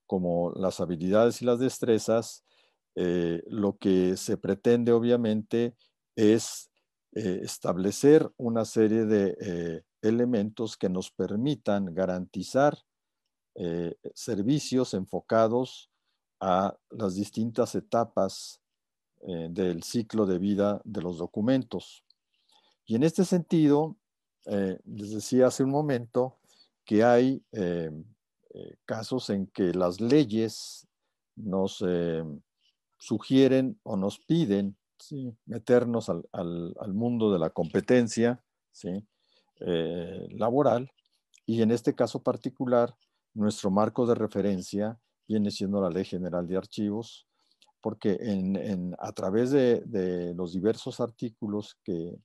como las habilidades y las destrezas, eh, lo que se pretende obviamente es eh, establecer una serie de elementos que nos permitan garantizar servicios enfocados a las distintas etapas eh, del ciclo de vida de los documentos. Y en este sentido, eh, les decía hace un momento que hay eh, casos en que las leyes nos sugieren o nos piden meternos al, mundo de la competencia laboral y en este caso particular, nuestro marco de referencia viene siendo la Ley General de Archivos, porque a través de, los diversos artículos que,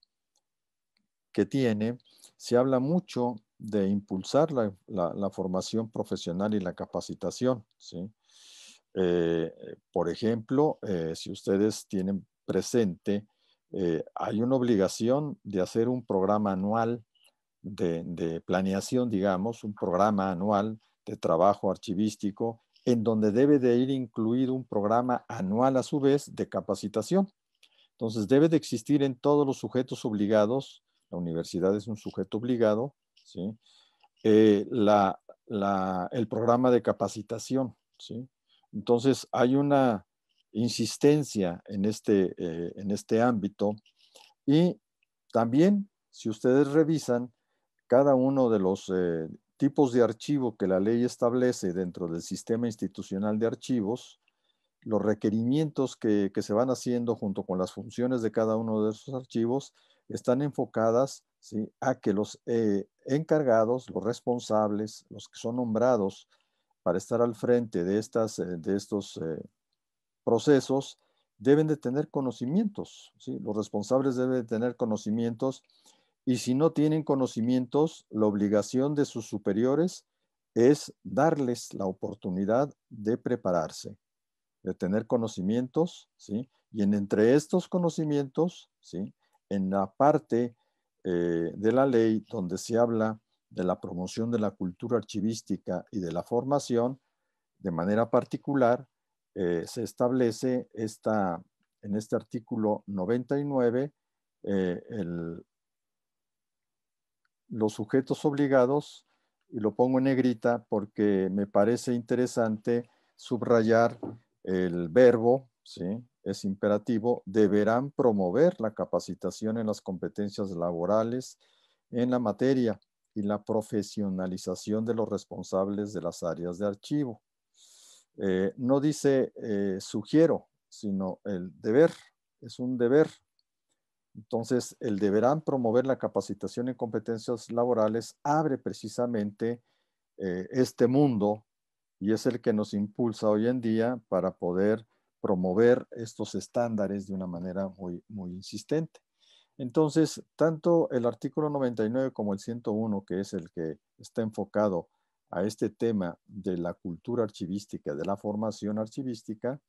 que tiene, se habla mucho de impulsar la, formación profesional y la capacitación. Eh, por ejemplo, eh, si ustedes tienen presente, eh, hay una obligación de hacer un programa anual de planeación, digamos, un programa anual de trabajo archivístico en donde debe de ir incluido un programa anual a su vez de capacitación. Entonces debe de existir en todos los sujetos obligados, la universidad es un sujeto obligado, ¿sí? Eh, la, el programa de capacitación. ¿sí? Entonces hay una insistencia en este, eh, en este ámbito y también si ustedes revisan cada uno de los eh, tipos de archivo que la ley establece dentro del sistema institucional de archivos, los requerimientos que, se van haciendo junto con las funciones de cada uno de esos archivos están enfocadas a que los eh, encargados, los responsables, los que son nombrados para estar al frente de, estas, eh, de estos eh, procesos, deben de tener conocimientos. Los responsables deben de tener conocimientos y si no tienen conocimientos, la obligación de sus superiores es darles la oportunidad de prepararse, de tener conocimientos, ¿sí? Y en, entre estos conocimientos, ¿sí? En la parte eh, de la ley donde se habla de la promoción de la cultura archivística y de la formación, de manera particular, eh, se establece esta, en este artículo 99 eh, el, los sujetos obligados, y lo pongo en negrita porque me parece interesante subrayar el verbo, ¿sí? es imperativo, deberán promover la capacitación en las competencias laborales en la materia y la profesionalización de los responsables de las áreas de archivo. Eh, no dice eh, sugiero, sino el deber, es un deber entonces, el deberán promover la capacitación en competencias laborales abre precisamente eh, este mundo y es el que nos impulsa hoy en día para poder promover estos estándares de una manera muy, muy insistente. Entonces, tanto el artículo 99 como el 101, que es el que está enfocado a este tema de la cultura archivística, de la formación archivística,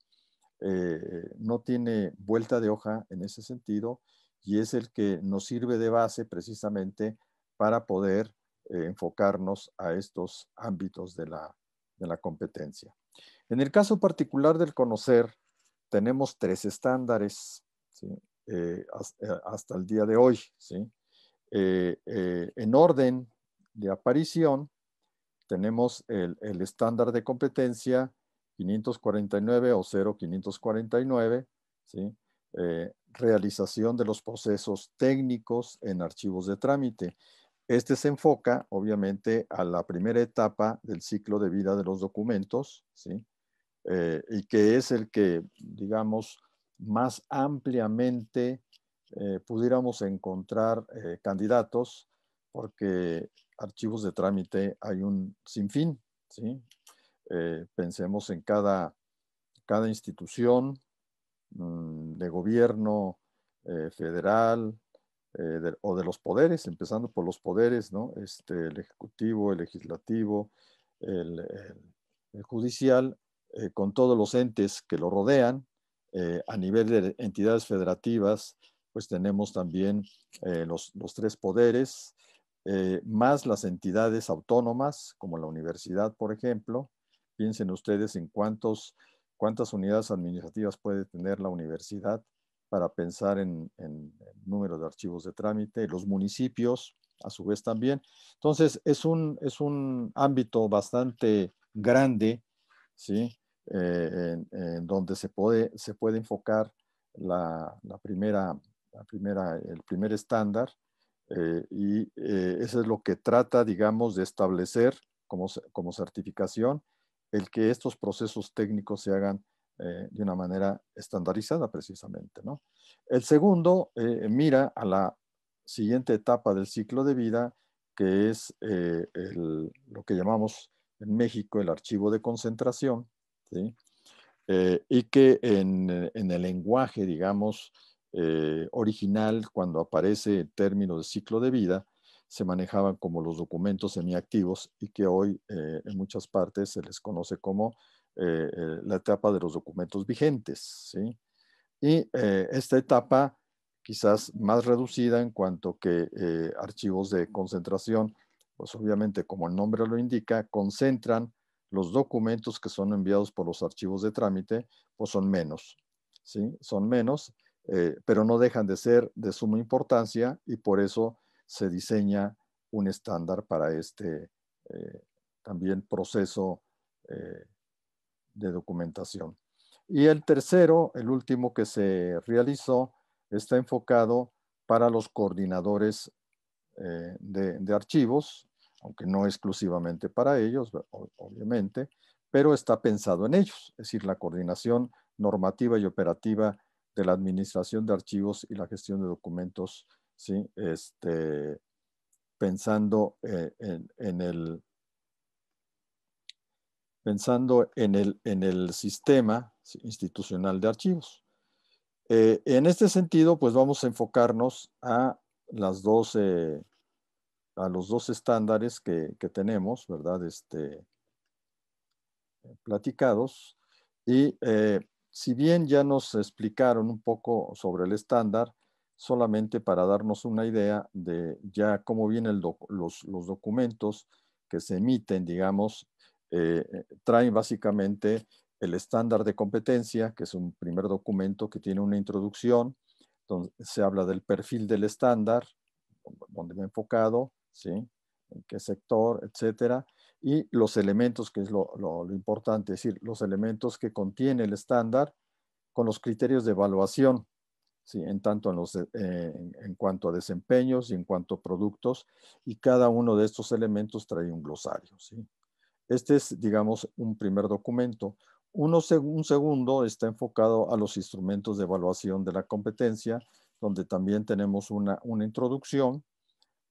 eh, no tiene vuelta de hoja en ese sentido y es el que nos sirve de base precisamente para poder eh, enfocarnos a estos ámbitos de la, competencia. En el caso particular del conocer, tenemos tres estándares eh, eh, hasta el día de hoy, ¿sí? en orden de aparición, tenemos el, el, estándar de competencia 549 o 0549, ¿sí? realización de los procesos técnicos en archivos de trámite. Este se enfoca, obviamente, a la primera etapa del ciclo de vida de los documentos, ¿sí? Eh, y que es el que, digamos, más ampliamente eh, pudiéramos encontrar eh, candidatos, porque archivos de trámite hay un sinfín, ¿sí? pensemos en cada, cada institución, mm, de gobierno eh, federal eh, o de los poderes, empezando por los poderes, ¿no? Este, el ejecutivo, el legislativo, el, judicial, eh, con todos los entes que lo rodean. a nivel de entidades federativas, pues tenemos también los, los, tres poderes, más las entidades autónomas, como la universidad, por ejemplo. Piensen ustedes en cuántos ¿Cuántas unidades administrativas puede tener la universidad para pensar en, en, número de archivos de trámite? Los municipios, a su vez también. Entonces, es un, es un ámbito bastante grande, ¿sí? Eh, en, donde se puede, enfocar la, primera, la primera, el primer estándar eh, y eh, eso es lo que trata, digamos, de establecer como, como certificación el que estos procesos técnicos se hagan eh, de una manera estandarizada precisamente. ¿no? El segundo eh, mira a la siguiente etapa del ciclo de vida, que es eh, lo que llamamos en México el archivo de concentración, y que en, el lenguaje, digamos, original, cuando aparece el término de ciclo de vida, se manejaban como los documentos semiactivos y que hoy eh, en muchas partes se les conoce como eh, eh, la etapa de los documentos vigentes. Y esta etapa quizás más reducida en cuanto que archivos de concentración, pues obviamente como el nombre lo indica, concentran los documentos que son enviados por los archivos de trámite, pues son menos, ¿sí? Son menos, pero no dejan de ser de suma importancia y por eso se diseña un estándar para este eh, también proceso eh, de documentación. Y el tercero, el último que se realizó, está enfocado para los coordinadores eh, de, archivos, aunque no exclusivamente para ellos, obviamente, pero está pensado en ellos, es decir, la coordinación normativa y operativa de la administración de archivos y la gestión de documentos este, eh, pensando en, el pensando en el, sistema institucional de archivos. Eh, en este sentido, pues vamos a enfocarnos a las eh, a los dos estándares que, tenemos, ¿verdad? Este, platicados. Y si bien ya nos explicaron un poco sobre el estándar, solamente para darnos una idea de ya cómo vienen los, documentos que se emiten, digamos, eh, eh, traen básicamente el estándar de competencia, que es un primer documento que tiene una introducción, donde se habla del perfil del estándar, donde me he enfocado, ¿sí? en qué sector, etcétera, y los elementos, que es lo, lo importante, es decir, los elementos que contiene el estándar con los criterios de evaluación ¿sí? en tanto en, los, eh, en cuanto a desempeños y en cuanto a productos, y cada uno de estos elementos trae un glosario. Este es, digamos, un primer documento. Uno, un segundo está enfocado a los instrumentos de evaluación de la competencia, donde también tenemos una, una introducción,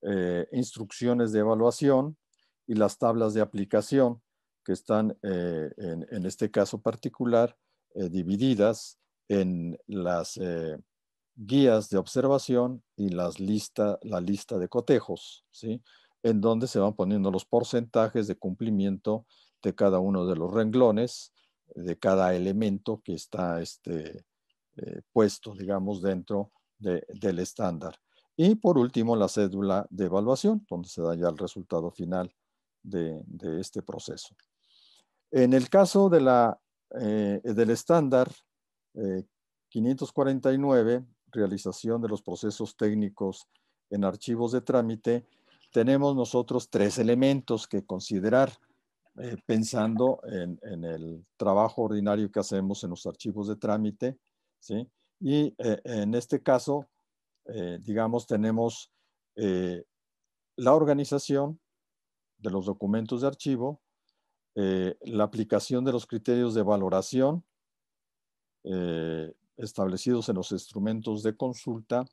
eh, instrucciones de evaluación y las tablas de aplicación que están eh, en, este caso particular divididas en las guías de observación y las lista, la lista de cotejos, ¿sí? en donde se van poniendo los porcentajes de cumplimiento de cada uno de los renglones, de cada elemento que está este, eh, puesto, digamos, dentro del estándar. Y por último, la cédula de evaluación, donde se da ya el resultado final de, este proceso. En el caso de la, eh, del estándar 549, eh, realización de los procesos técnicos en archivos de trámite, tenemos nosotros tres elementos que considerar eh, pensando en, el trabajo ordinario que hacemos en los archivos de trámite. ¿sí? Y eh, en este caso, eh, digamos, tenemos la organización de los documentos de archivo, la aplicación de los criterios de valoración, establecidos en los instrumentos de consulta.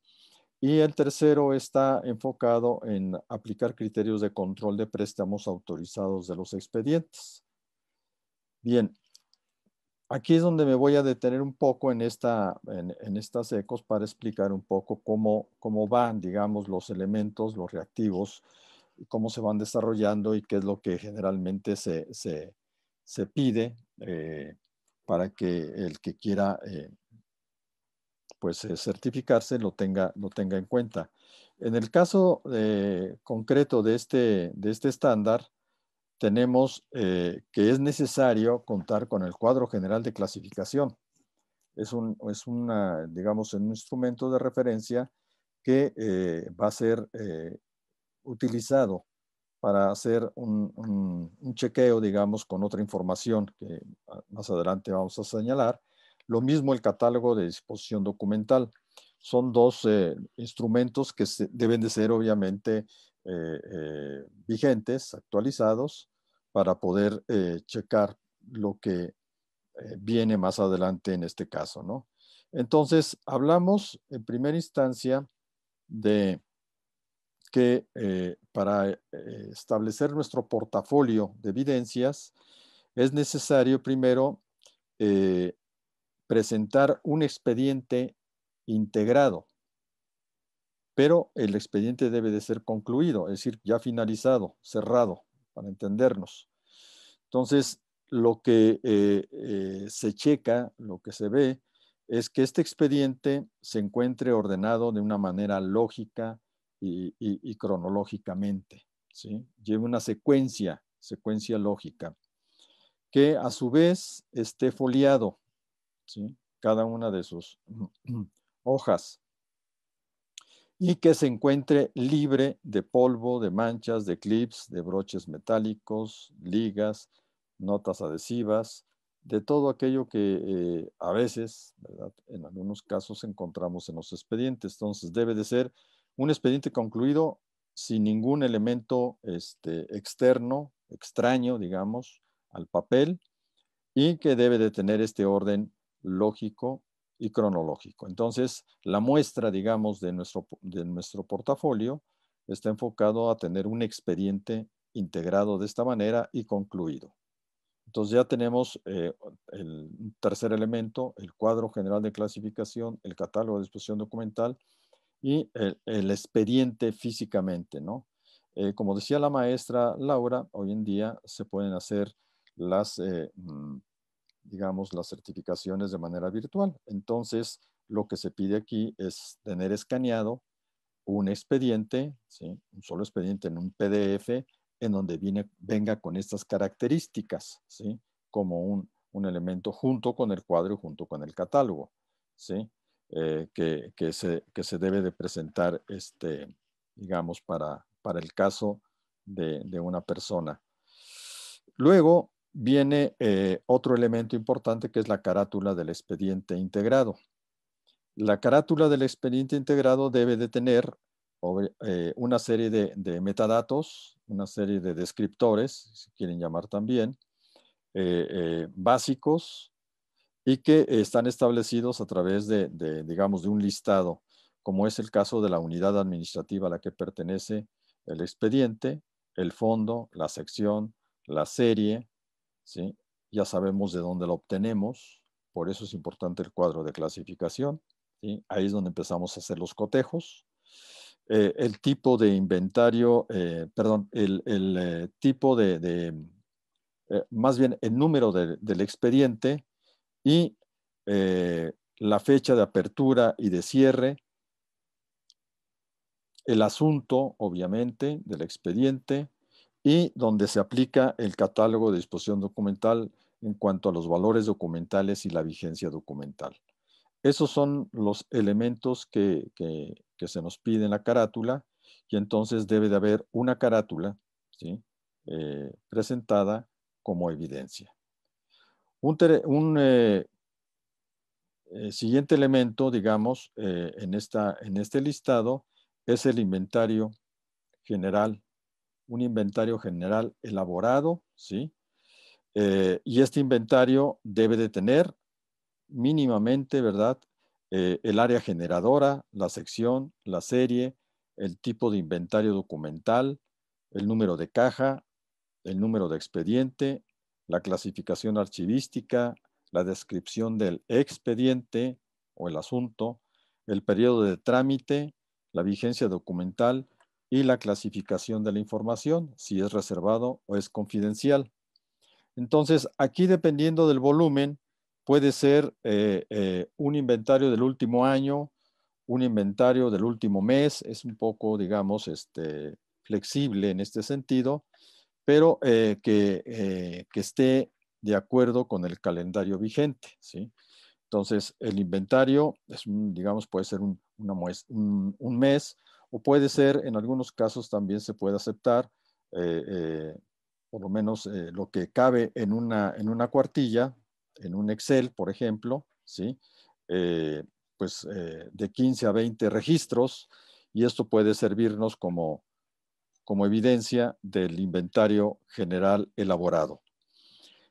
Y el tercero está enfocado en aplicar criterios de control de préstamos autorizados de los expedientes. Bien, aquí es donde me voy a detener un poco en, esta, en, estas ecos para explicar un poco cómo, cómo van, digamos, los elementos, los reactivos, cómo se van desarrollando y qué es lo que generalmente se, se, se pide eh, para que el que quiera eh, pues eh, certificarse lo tenga, lo tenga en cuenta. En el caso eh, concreto de este, de este estándar, tenemos eh, que es necesario contar con el cuadro general de clasificación. Es un, es una, digamos, un instrumento de referencia que va a ser utilizado para hacer un, chequeo, digamos, con otra información que ah, más adelante vamos a señalar, lo mismo el catálogo de disposición documental. Son dos eh, instrumentos que deben de ser obviamente eh, eh, vigentes, actualizados, para poder checar lo que viene más adelante en este caso, ¿no? Entonces, hablamos en primera instancia de que para establecer nuestro portafolio de evidencias es necesario primero presentar un expediente integrado, pero el expediente debe de ser concluido, es decir, ya finalizado, cerrado, para entendernos. Entonces, lo que eh, eh, se checa, lo que se ve, es que este expediente se encuentre ordenado de una manera lógica y, cronológicamente. ¿sí? Lleve una secuencia, secuencia lógica, que a su vez esté foliado cada una de sus hojas, y que se encuentre libre de polvo, de manchas, de clips, de broches metálicos, ligas, notas adhesivas, de todo aquello que eh, a veces, en algunos casos, encontramos en los expedientes. Entonces, debe de ser un expediente concluido sin ningún elemento este, externo, extraño, digamos, al papel, y que debe de tener este orden lógico y cronológico. Entonces, la muestra, digamos, de nuestro, de nuestro portafolio está enfocado a tener un expediente integrado de esta manera y concluido. Entonces ya tenemos eh, el tercer elemento, el cuadro general de clasificación, el catálogo de disposición documental y el, expediente físicamente, ¿no? Eh, como decía la maestra Laura, hoy en día se pueden hacer las eh, mm, digamos, las certificaciones de manera virtual. Entonces, lo que se pide aquí es tener escaneado un expediente, ¿sí? un solo expediente en un PDF, en donde viene, venga con estas características, ¿sí? como un, un, elemento junto con el cuadro junto con el catálogo, ¿sí? Eh, que, que, se, que, se, debe de presentar, este, digamos, para, para el caso de, de una persona. Luego, viene eh, otro elemento importante que es la carátula del expediente integrado. La carátula del expediente integrado debe de tener eh, una serie de, metadatos, una serie de descriptores, si quieren llamar también, eh, básicos y que están establecidos a través de, digamos, de un listado, como es el caso de la unidad administrativa a la que pertenece el expediente, el fondo, la sección, la serie, ya sabemos de dónde lo obtenemos, por eso es importante el cuadro de clasificación. Ahí es donde empezamos a hacer los cotejos. Eh, el tipo de inventario, eh, perdón, el, eh, tipo de, más bien el número del expediente y la fecha de apertura y de cierre, el asunto, obviamente, del expediente, y donde se aplica el catálogo de disposición documental en cuanto a los valores documentales y la vigencia documental. Esos son los elementos que, se nos pide en la carátula y entonces debe de haber una carátula ¿sí? Eh, presentada como evidencia. Un, eh, eh, siguiente elemento, digamos, en, esta, en este listado es el inventario general un inventario general elaborado, ¿sí? Eh, y este inventario debe de tener mínimamente, ¿verdad? Eh, el área generadora, la sección, la serie, el tipo de inventario documental, el número de caja, el número de expediente, la clasificación archivística, la descripción del expediente o el asunto, el periodo de trámite, la vigencia documental y la clasificación de la información, si es reservado o es confidencial. Entonces, aquí dependiendo del volumen, puede ser eh, eh, un inventario del último año, un inventario del último mes, es un poco, digamos, este, flexible en este sentido, pero eh, que, esté de acuerdo con el calendario vigente. ¿sí? Entonces, el inventario, es digamos, puede ser un mes, o puede ser, en algunos casos también se puede aceptar, eh, eh, por lo menos eh, lo que cabe en una, cuartilla, en un Excel, por ejemplo, ¿sí? pues de 15 a 20 registros, y esto puede servirnos como, como evidencia del inventario general elaborado.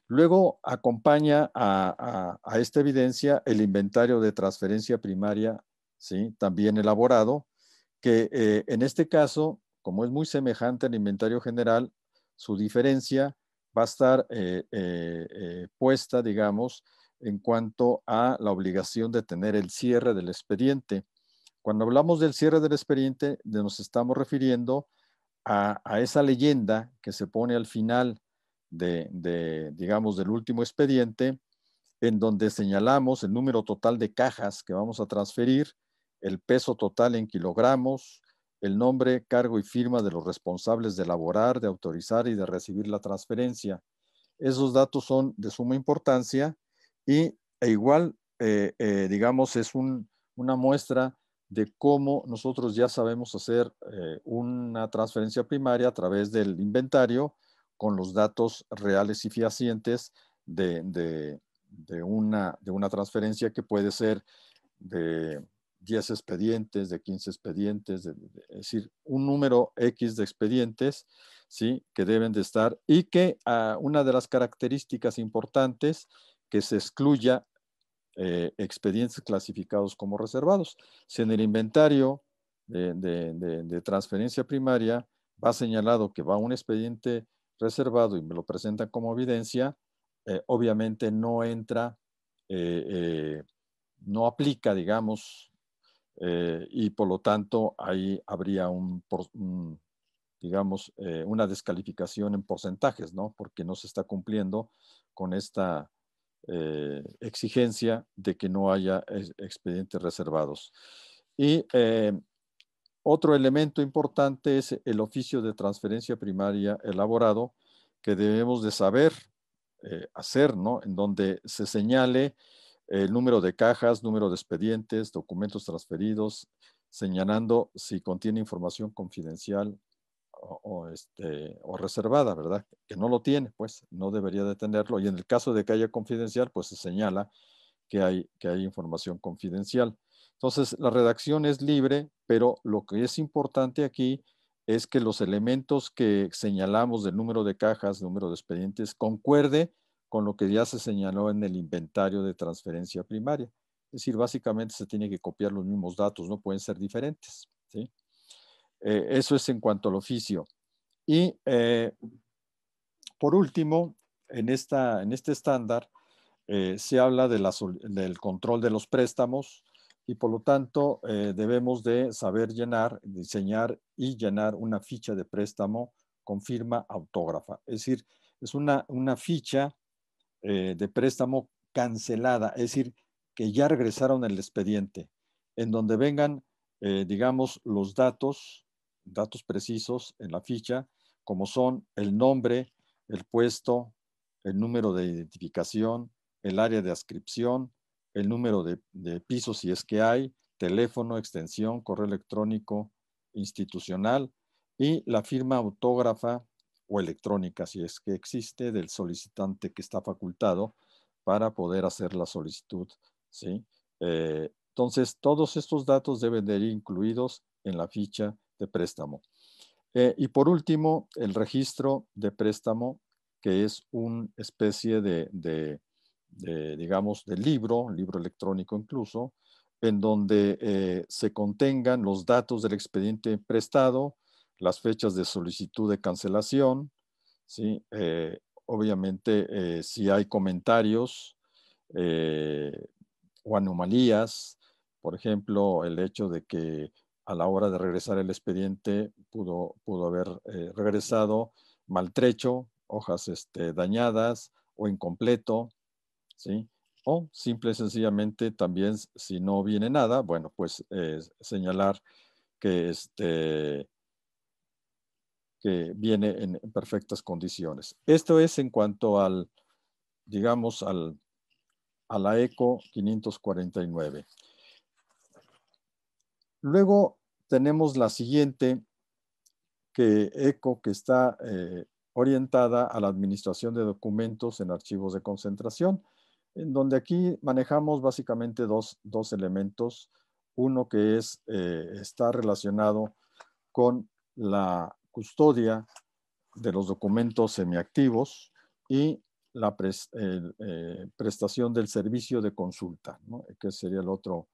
Luego acompaña a, a, a, esta evidencia el inventario de transferencia primaria, ¿sí? también elaborado, que eh, en este caso, como es muy semejante al inventario general, su diferencia va a estar eh, eh, puesta, digamos, en cuanto a la obligación de tener el cierre del expediente. Cuando hablamos del cierre del expediente, nos estamos refiriendo a, esa leyenda que se pone al final de, digamos, del último expediente, en donde señalamos el número total de cajas que vamos a transferir, el peso total en kilogramos, el nombre, cargo y firma de los responsables de elaborar, de autorizar y de recibir la transferencia. Esos datos son de suma importancia y e igual, eh, eh, digamos, es una muestra de cómo nosotros ya sabemos hacer eh, una transferencia primaria a través del inventario con los datos reales y fehacientes de, de, una, de una transferencia que puede ser de 10 expedientes, de 15 expedientes, es decir, un número X de expedientes ¿sí? que deben de estar y que ah, una de las características importantes que se excluya eh, expedientes clasificados como reservados. Si en el inventario de, transferencia primaria va señalado que va un expediente reservado y me lo presentan como evidencia, eh, obviamente no entra, eh, no aplica, digamos, eh, y por lo tanto ahí habría un, digamos, eh, una descalificación en porcentajes, ¿no? Porque no se está cumpliendo con esta eh, exigencia de que no haya expedientes reservados. Y otro elemento importante es el oficio de transferencia primaria elaborado que debemos de saber hacer, ¿no? En donde se señale el eh, número de cajas, número de expedientes, documentos transferidos, señalando si contiene información confidencial este, o, reservada, ¿verdad? Que no lo tiene, pues no debería de tenerlo. Y en el caso de que haya confidencial, pues se señala que hay, que hay información confidencial. Entonces, la redacción es libre, pero lo que es importante aquí es que los elementos que señalamos del número de cajas, número de expedientes, concuerde con lo que ya se señaló en el inventario de transferencia primaria. Es decir, básicamente se tiene que copiar los mismos datos, no pueden ser diferentes. Eh, eso es en cuanto al oficio. Y eh, por último, en, esta, en este estándar eh, se habla de del control de los préstamos y por lo tanto debemos de saber llenar, diseñar y llenar una ficha de préstamo con firma autógrafa. Es decir, es una, una ficha eh, de préstamo cancelada, es decir, que ya regresaron el expediente, en donde vengan, eh, digamos, los datos, datos precisos en la ficha, como son el nombre, el puesto, el número de identificación, el área de ascripción, el número de, de pisos si es que hay, teléfono, extensión, correo electrónico institucional y la firma autógrafa o electrónica, si es que existe, del solicitante que está facultado para poder hacer la solicitud. ¿sí? Eh, entonces, todos estos datos deben de ir incluidos en la ficha de préstamo. Eh, y por último, el registro de préstamo, que es una especie de, digamos, de libro, libro electrónico incluso, en donde eh, se contengan los datos del expediente prestado, las fechas de solicitud de cancelación, ¿sí? Eh, obviamente, eh, si hay comentarios eh, o anomalías, por ejemplo, el hecho de que a la hora de regresar el expediente pudo, pudo haber regresado maltrecho, hojas este, dañadas o incompleto, ¿sí? O simple y sencillamente también si no viene nada, bueno, pues señalar que este, que viene en perfectas condiciones. Esto es en cuanto al, digamos, al, a la ECO 549. Luego tenemos la siguiente que ECO que está eh, orientada a la administración de documentos en archivos de concentración, en donde aquí manejamos básicamente dos, elementos. Uno que es, eh, está relacionado con la custodia de los documentos semiactivos y la eh, prestación del servicio de consulta, que sería el otro,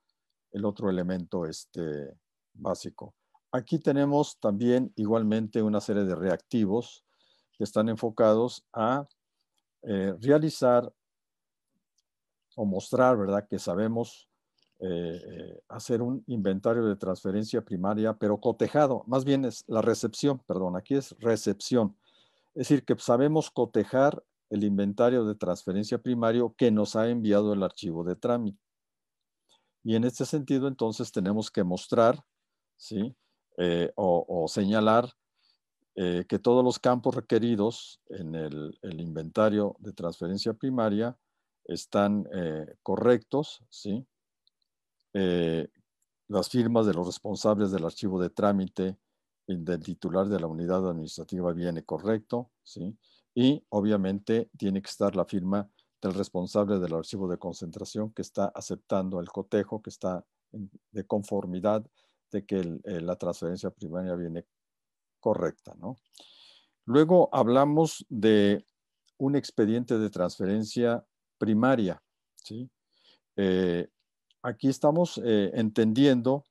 el otro elemento este, básico. Aquí tenemos también igualmente una serie de reactivos que están enfocados a eh, realizar o mostrar, ¿verdad?, que sabemos eh, eh, hacer un inventario de transferencia primaria, pero cotejado, más bien es la recepción, perdón, aquí es recepción. Es decir, que sabemos cotejar el inventario de transferencia primaria que nos ha enviado el archivo de trámite. Y en este sentido, entonces, tenemos que mostrar, ¿sí? Eh, o, señalar que todos los campos requeridos en el, inventario de transferencia primaria están correctos, ¿sí? Eh, las firmas de los responsables del archivo de trámite del titular de la unidad administrativa viene correcto, ¿sí? Y obviamente tiene que estar la firma del responsable del archivo de concentración que está aceptando el cotejo, que está de conformidad de que eh, la transferencia primaria viene correcta, ¿no? Luego hablamos de un expediente de transferencia primaria, ¿sí? Eh, aquí estamos eh, entendiendo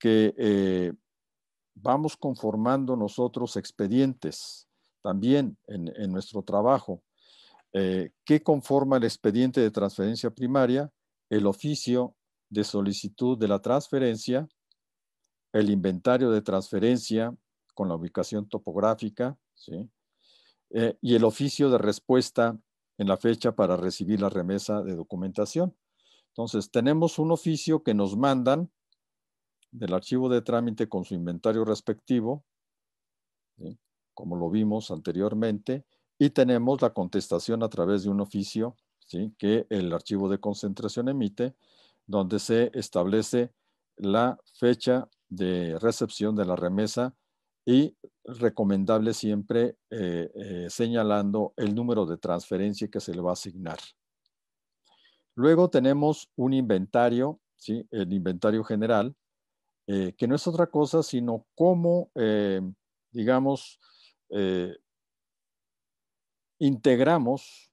que eh, vamos conformando nosotros expedientes también en, nuestro trabajo. Eh, ¿Qué conforma el expediente de transferencia primaria? El oficio de solicitud de la transferencia, el inventario de transferencia con la ubicación topográfica y el oficio de respuesta en la fecha para recibir la remesa de documentación. Entonces, tenemos un oficio que nos mandan del archivo de trámite con su inventario respectivo, como lo vimos anteriormente, y tenemos la contestación a través de un oficio que el archivo de concentración emite, donde se establece la fecha de recepción de la remesa y recomendable siempre eh, eh, señalando el número de transferencia que se le va a asignar. Luego tenemos un inventario, ¿sí? el inventario general, eh, que no es otra cosa sino cómo, eh, digamos, eh, integramos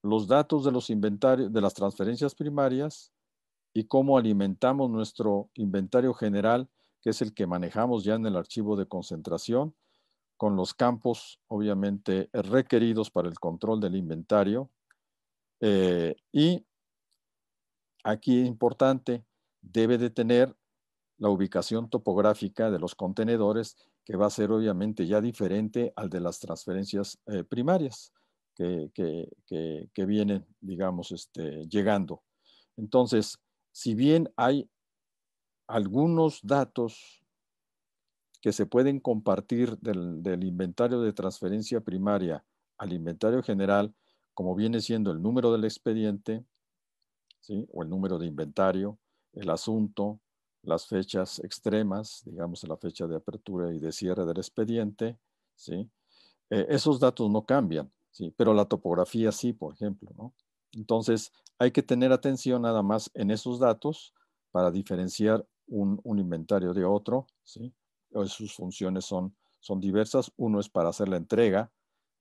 los datos de los inventarios, de las transferencias primarias y cómo alimentamos nuestro inventario general, que es el que manejamos ya en el archivo de concentración, con los campos, obviamente, requeridos para el control del inventario. y aquí es importante, debe de tener la ubicación topográfica de los contenedores, que va a ser obviamente ya diferente al de las transferencias eh, primarias que, vienen, digamos, este, llegando. Entonces, si bien hay algunos datos que se pueden compartir del inventario de transferencia primaria al inventario general, como viene siendo el número del expediente, o el número de inventario, el asunto, las fechas extremas, digamos la fecha de apertura y de cierre del expediente, ¿sí? Eh, esos datos no cambian, ¿sí? pero la topografía sí, por ejemplo. Entonces, hay que tener atención nada más en esos datos para diferenciar un, inventario de otro. ¿sí? Sus funciones son, son diversas. Uno es para hacer la entrega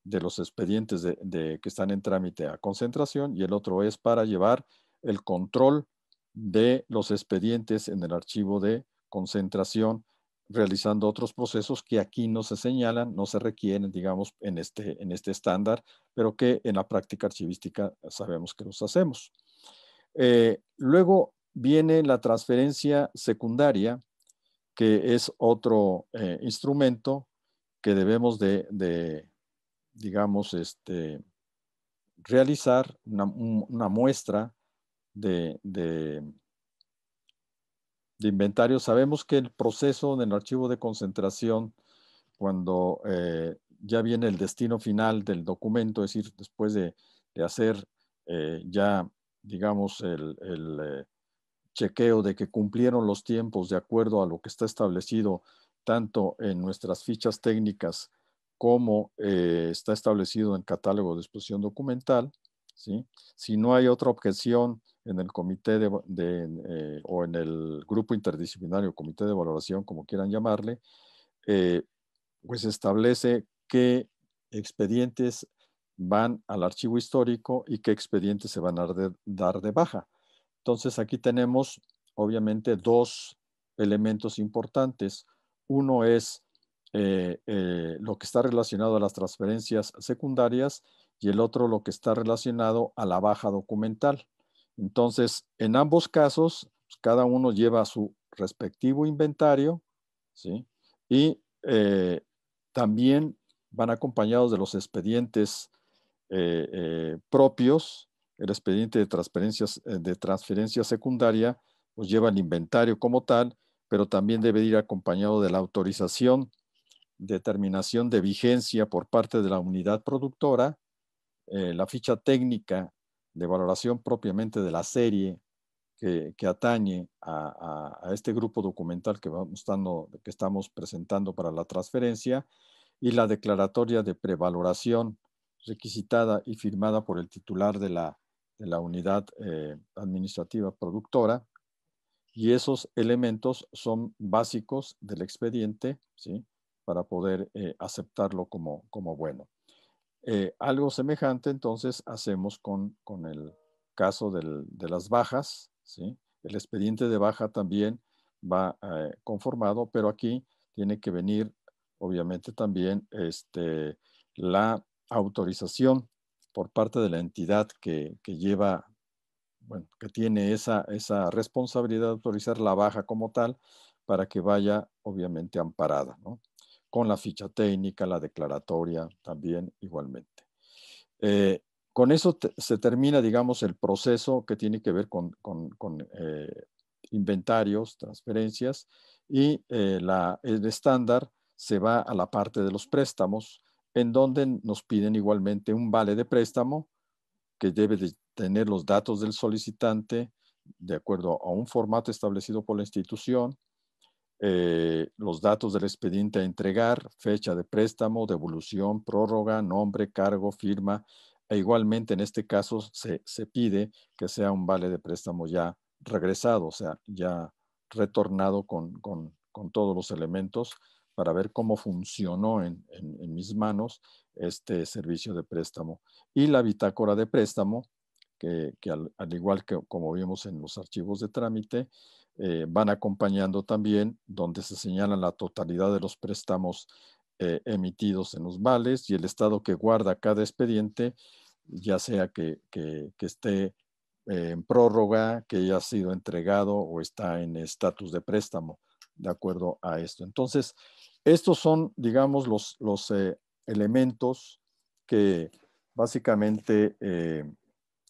de los expedientes de, de, que están en trámite a concentración y el otro es para llevar el control de los expedientes en el archivo de concentración, realizando otros procesos que aquí no se señalan, no se requieren, digamos, en este, en este estándar, pero que en la práctica archivística sabemos que los hacemos. Eh, luego viene la transferencia secundaria, que es otro eh, instrumento que debemos de, digamos, este, realizar una muestra de, de, inventario, sabemos que el proceso en del archivo de concentración, cuando eh, ya viene el destino final del documento, es decir, después de, hacer eh, ya, digamos, el, eh, chequeo de que cumplieron los tiempos de acuerdo a lo que está establecido tanto en nuestras fichas técnicas como está establecido en el catálogo de exposición documental. Si no hay otra objeción en el comité eh, o en el grupo interdisciplinario, comité de valoración, como quieran llamarle, eh, pues establece qué expedientes van al archivo histórico y qué expedientes se van a dar de baja. Entonces aquí tenemos obviamente dos elementos importantes. Uno es eh, lo que está relacionado a las transferencias secundarias y el otro lo que está relacionado a la baja documental. Entonces, en ambos casos, pues, cada uno lleva su respectivo inventario, ¿sí? Y eh, también van acompañados de los expedientes eh, eh, propios. El expediente de transferencias, transferencia secundaria pues lleva el inventario como tal, pero también debe ir acompañado de la autorización determinación de vigencia por parte de la unidad productora, la ficha técnica de valoración propiamente de la serie que, atañe a, este grupo documental que, estamos presentando para la transferencia y la declaratoria de prevaloración requisitada y firmada por el titular de la, unidad eh, administrativa productora. Y esos elementos son básicos del expediente ¿sí? para poder eh, aceptarlo como bueno. Eh, algo semejante entonces hacemos con, el caso de las bajas, ¿sí? El expediente de baja también va eh, conformado, pero aquí tiene que venir obviamente también este, la autorización por parte de la entidad que, lleva, bueno, que tiene esa, esa, responsabilidad de autorizar la baja como tal para que vaya obviamente amparada, ¿no? con la ficha técnica, la declaratoria también igualmente. Eh, con eso se termina, digamos, el proceso que tiene que ver con, eh, inventarios, transferencias, y eh, el estándar se va a la parte de los préstamos, en donde nos piden igualmente un vale de préstamo que debe de tener los datos del solicitante de acuerdo a un formato establecido por la institución, eh, los datos del expediente a entregar, fecha de préstamo, devolución, prórroga, nombre, cargo, firma, e igualmente en este caso se, pide que sea un vale de préstamo ya regresado, o sea, ya retornado con, todos los elementos para ver cómo funcionó en, mis manos este servicio de préstamo. Y la bitácora de préstamo, que, al, igual que como vimos en los archivos de trámite, eh, van acompañando también donde se señalan la totalidad de los préstamos eh, emitidos en los vales y el estado que guarda cada expediente, ya sea que, esté eh, en prórroga, que haya sido entregado o está en estatus de préstamo, de acuerdo a esto. Entonces, estos son, digamos, los, elementos que básicamente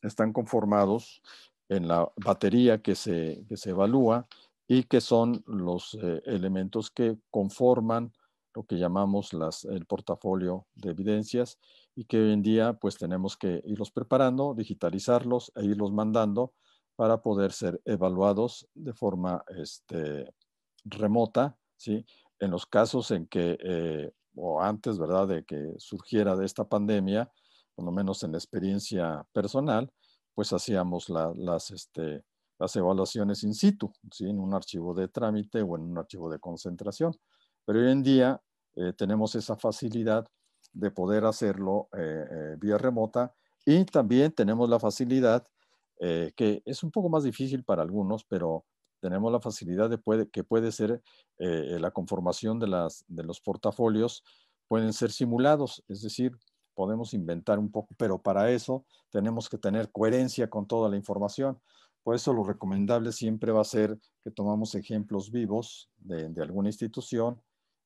están conformados en la batería que se, que se evalúa y que son los eh, elementos que conforman lo que llamamos el portafolio de evidencias y que hoy en día pues tenemos que irlos preparando, digitalizarlos e irlos mandando para poder ser evaluados de forma este, remota, ¿sí? En los casos en que, eh, o antes, ¿verdad?, de que surgiera de esta pandemia, por lo menos en la experiencia personal, pues hacíamos las, este, las evaluaciones in situ, en un archivo de trámite o en un archivo de concentración. Pero hoy en día eh, tenemos esa facilidad de poder hacerlo eh, eh, vía remota y también tenemos la facilidad, que es un poco más difícil para algunos, pero tenemos la facilidad de puede, que puede ser la conformación de, las, de los portafolios, pueden ser simulados, es decir, podemos inventar un poco, pero para eso tenemos que tener coherencia con toda la información. Por eso lo recomendable siempre va a ser que tomamos ejemplos vivos de, alguna institución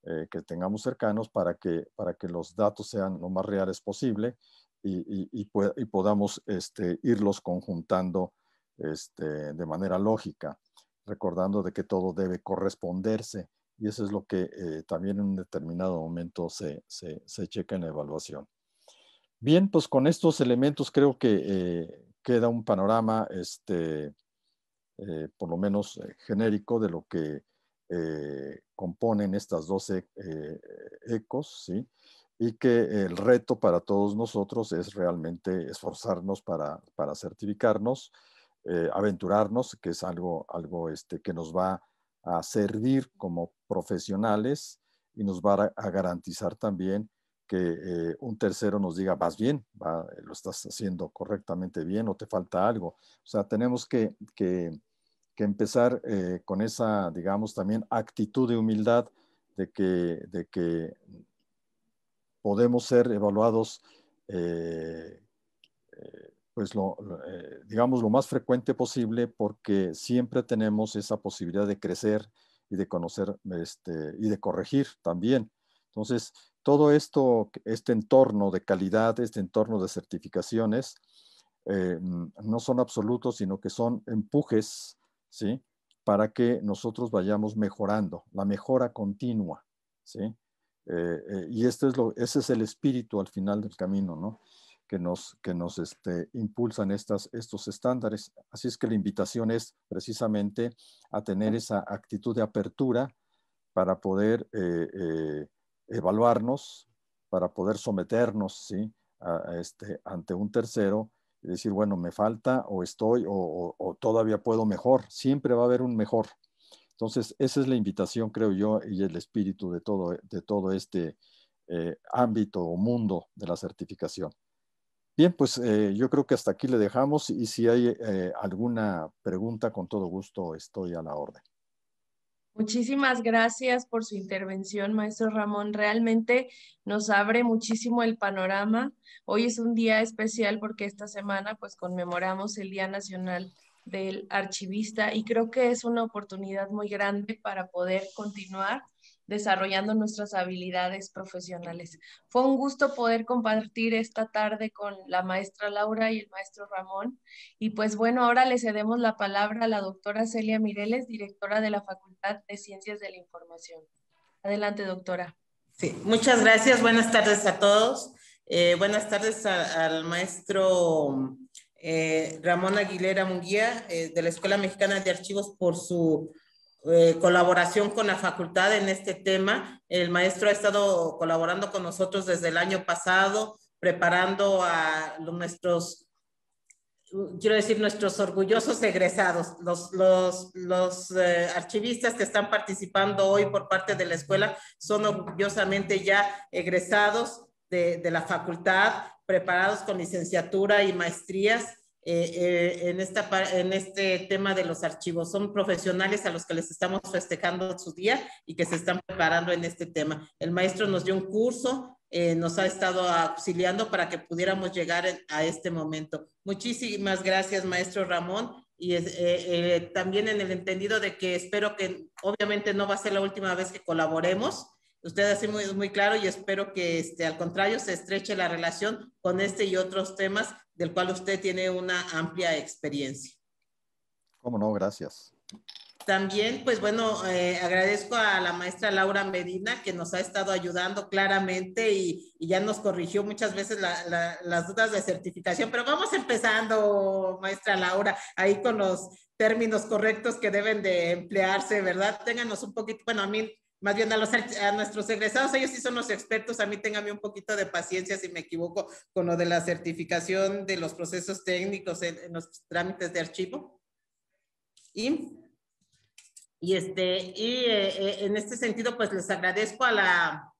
eh, que tengamos cercanos para que, para que los datos sean lo más reales posible y, y, podamos este, irlos conjuntando este, de manera lógica, recordando de que todo debe corresponderse y eso es lo que eh, también en un determinado momento se, se, se checa en la evaluación. Bien, pues con estos elementos creo que eh, queda un panorama, este, eh, por lo menos eh, genérico, de lo que componen estas 12 ecos, ¿sí? y que el reto para todos nosotros es realmente esforzarnos para, certificarnos, aventurarnos, que es algo, algo este, que nos va a servir como profesionales y nos va a garantizar también que eh, un tercero nos diga, vas bien, eh, lo estás haciendo correctamente bien o te falta algo. O sea, tenemos que, empezar eh, con esa, digamos, también actitud de humildad de que, de que podemos ser evaluados, pues, digamos, lo más frecuente posible porque siempre tenemos esa posibilidad de crecer y de conocer este, y de corregir también. Entonces, todo esto, este entorno de calidad, este entorno de certificaciones, eh, no son absolutos, sino que son empujes, ¿sí? Para que nosotros vayamos mejorando, la mejora continua, ¿sí? Eh, eh, y esto es lo, ese es el espíritu al final del camino, ¿no? Que nos, que nos este, impulsan estas, estos estándares. Así es que la invitación es precisamente a tener esa actitud de apertura para poder evaluarnos para poder someternos ¿sí? este, ante un tercero y decir, bueno, me falta o estoy o, todavía puedo mejor. Siempre va a haber un mejor. Entonces, esa es la invitación, creo yo, y el espíritu de todo, de todo este eh, ámbito o mundo de la certificación. Bien, pues eh, yo creo que hasta aquí le dejamos y si hay eh, alguna pregunta, con todo gusto estoy a la orden. Muchísimas gracias por su intervención, maestro Ramón. Realmente nos abre muchísimo el panorama. Hoy es un día especial porque esta semana pues conmemoramos el Día Nacional del Archivista y creo que es una oportunidad muy grande para poder continuar desarrollando nuestras habilidades profesionales. Fue un gusto poder compartir esta tarde con la maestra Laura y el maestro Ramón. Y pues bueno, ahora le cedemos la palabra a la doctora Celia Mireles, directora de la Facultad de Ciencias de la Información. Adelante, doctora. Sí, muchas gracias. Buenas tardes a todos. Eh, buenas tardes al maestro eh, Ramón Aguilera Munguía eh, de la Escuela Mexicana de Archivos por su eh, colaboración con la facultad en este tema. El maestro ha estado colaborando con nosotros desde el año pasado, preparando a nuestros, quiero decir, nuestros orgullosos egresados, los, eh, archivistas que están participando hoy por parte de la escuela son orgullosamente ya egresados de, de la facultad, preparados con licenciatura y maestrías eh, eh, en, esta, en este tema de los archivos. Son profesionales a los que les estamos festejando su día y que se están preparando en este tema. El maestro nos dio un curso, eh, nos ha estado auxiliando para que pudiéramos llegar a este momento. Muchísimas gracias, maestro Ramón. Y también en el entendido de que espero que obviamente no va a ser la última vez que colaboremos Usted ha muy, claro y espero que este, al contrario se estreche la relación con este y otros temas del cual usted tiene una amplia experiencia. Cómo no, gracias. También, pues bueno, eh, agradezco a la maestra Laura Medina que nos ha estado ayudando claramente y, ya nos corrigió muchas veces las dudas de certificación, pero vamos empezando, maestra Laura, ahí con los términos correctos que deben de emplearse, ¿verdad? Ténganos un poquito, bueno, a mí más bien a, nuestros egresados, ellos sí son los expertos, a mí ténganme un poquito de paciencia si me equivoco con lo de la certificación de los procesos técnicos en, los trámites de archivo. Y, y, este, y eh, eh, en este sentido, pues les agradezco a la,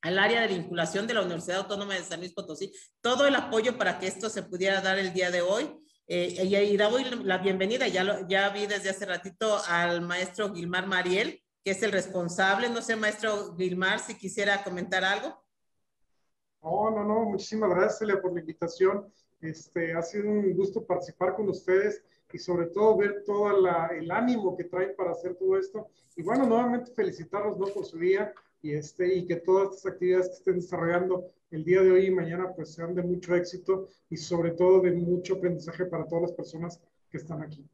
al área de vinculación de la Universidad Autónoma de San Luis Potosí, todo el apoyo para que esto se pudiera dar el día de hoy. Eh, y, da hoy la bienvenida, ya, ya vi desde hace ratito al maestro Gilmar Mariel, que es el responsable. No sé, maestro Vilmar, si quisiera comentar algo. No, no, no, muchísimas gracias Celia por la invitación. Este, ha sido un gusto participar con ustedes y sobre todo ver todo el ánimo que traen para hacer todo esto. Y bueno, nuevamente felicitarlos ¿no? por su día y, este, y que todas estas actividades que estén desarrollando el día de hoy y mañana pues sean de mucho éxito y sobre todo de mucho aprendizaje para todas las personas que están aquí.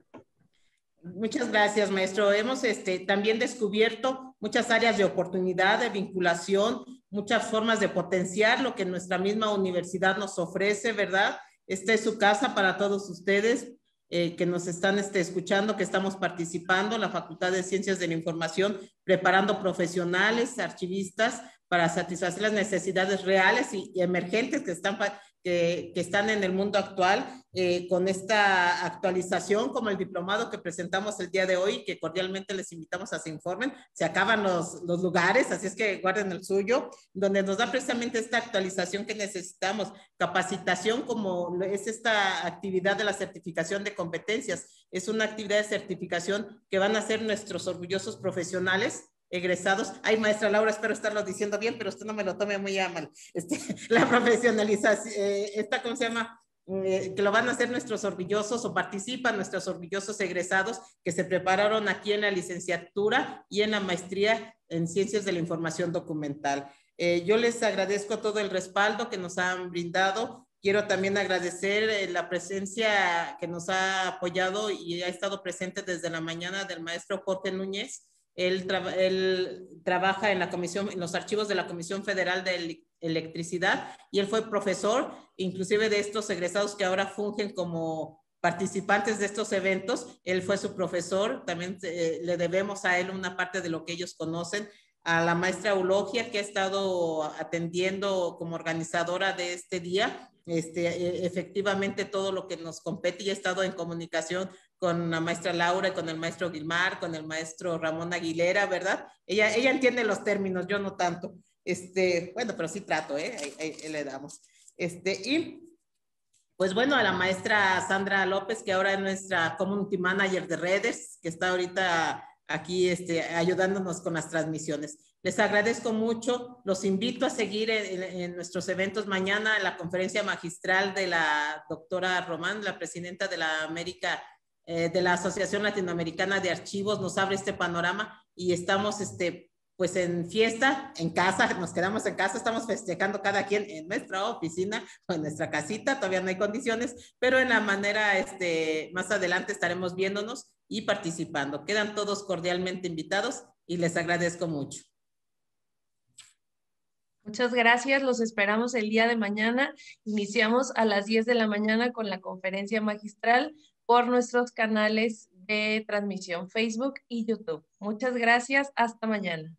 Muchas gracias, maestro. Hemos este, también descubierto muchas áreas de oportunidad, de vinculación, muchas formas de potenciar lo que nuestra misma universidad nos ofrece, ¿verdad? Esta es su casa para todos ustedes eh, que nos están este, escuchando, que estamos participando. La Facultad de Ciencias de la Información preparando profesionales, archivistas, para satisfacer las necesidades reales y, emergentes que están, que, están en el mundo actual eh, con esta actualización, como el diplomado que presentamos el día de hoy, que cordialmente les invitamos a se informen. Se acaban los, los lugares, así es que guarden el suyo, donde nos da precisamente esta actualización que necesitamos, capacitación como es esta actividad de la certificación de competencias es una actividad de certificación que van a hacer nuestros orgullosos profesionales egresados. Ay, maestra Laura, espero estarlo diciendo bien, pero usted no me lo tome muy a mal. Este, la profesionalización, eh, esta, ¿cómo se llama? Eh, que lo van a hacer nuestros orgullosos o participan nuestros orgullosos egresados que se prepararon aquí en la licenciatura y en la maestría en ciencias de la información documental. Eh, yo les agradezco todo el respaldo que nos han brindado Quiero también agradecer eh, la presencia que nos ha apoyado y ha estado presente desde la mañana del maestro Jorge Núñez. Él, trabaja en la comisión, en los archivos de la Comisión Federal de Electricidad y él fue profesor, inclusive de estos egresados que ahora fungen como participantes de estos eventos. Él fue su profesor, también eh, le debemos a él una parte de lo que ellos conocen a la maestra Eulogia que ha estado atendiendo como organizadora de este día. Este, e, efectivamente todo lo que nos compete y he estado en comunicación con la maestra Laura, y con el maestro Guilmar, con el maestro Ramón Aguilera, ¿verdad? Ella, ella entiende los términos, yo no tanto. Este, bueno, pero sí trato, ¿eh? le damos. Este, y pues bueno, a la maestra Sandra López, que ahora es nuestra community manager de redes, que está ahorita aquí este, ayudándonos con las transmisiones. Les agradezco mucho, los invito a seguir en, nuestros eventos mañana, la conferencia magistral de la doctora Román, la presidenta de la América, eh, de la Asociación Latinoamericana de Archivos, nos abre este panorama y estamos este, pues en fiesta, en casa, nos quedamos en casa, estamos festejando cada quien en nuestra oficina o en nuestra casita, todavía no hay condiciones, pero en la manera, este, más adelante estaremos viéndonos y participando. Quedan todos cordialmente invitados y les agradezco mucho. Muchas gracias, los esperamos el día de mañana. Iniciamos a las 10 de la mañana con la conferencia magistral por nuestros canales de transmisión Facebook y YouTube. Muchas gracias, hasta mañana.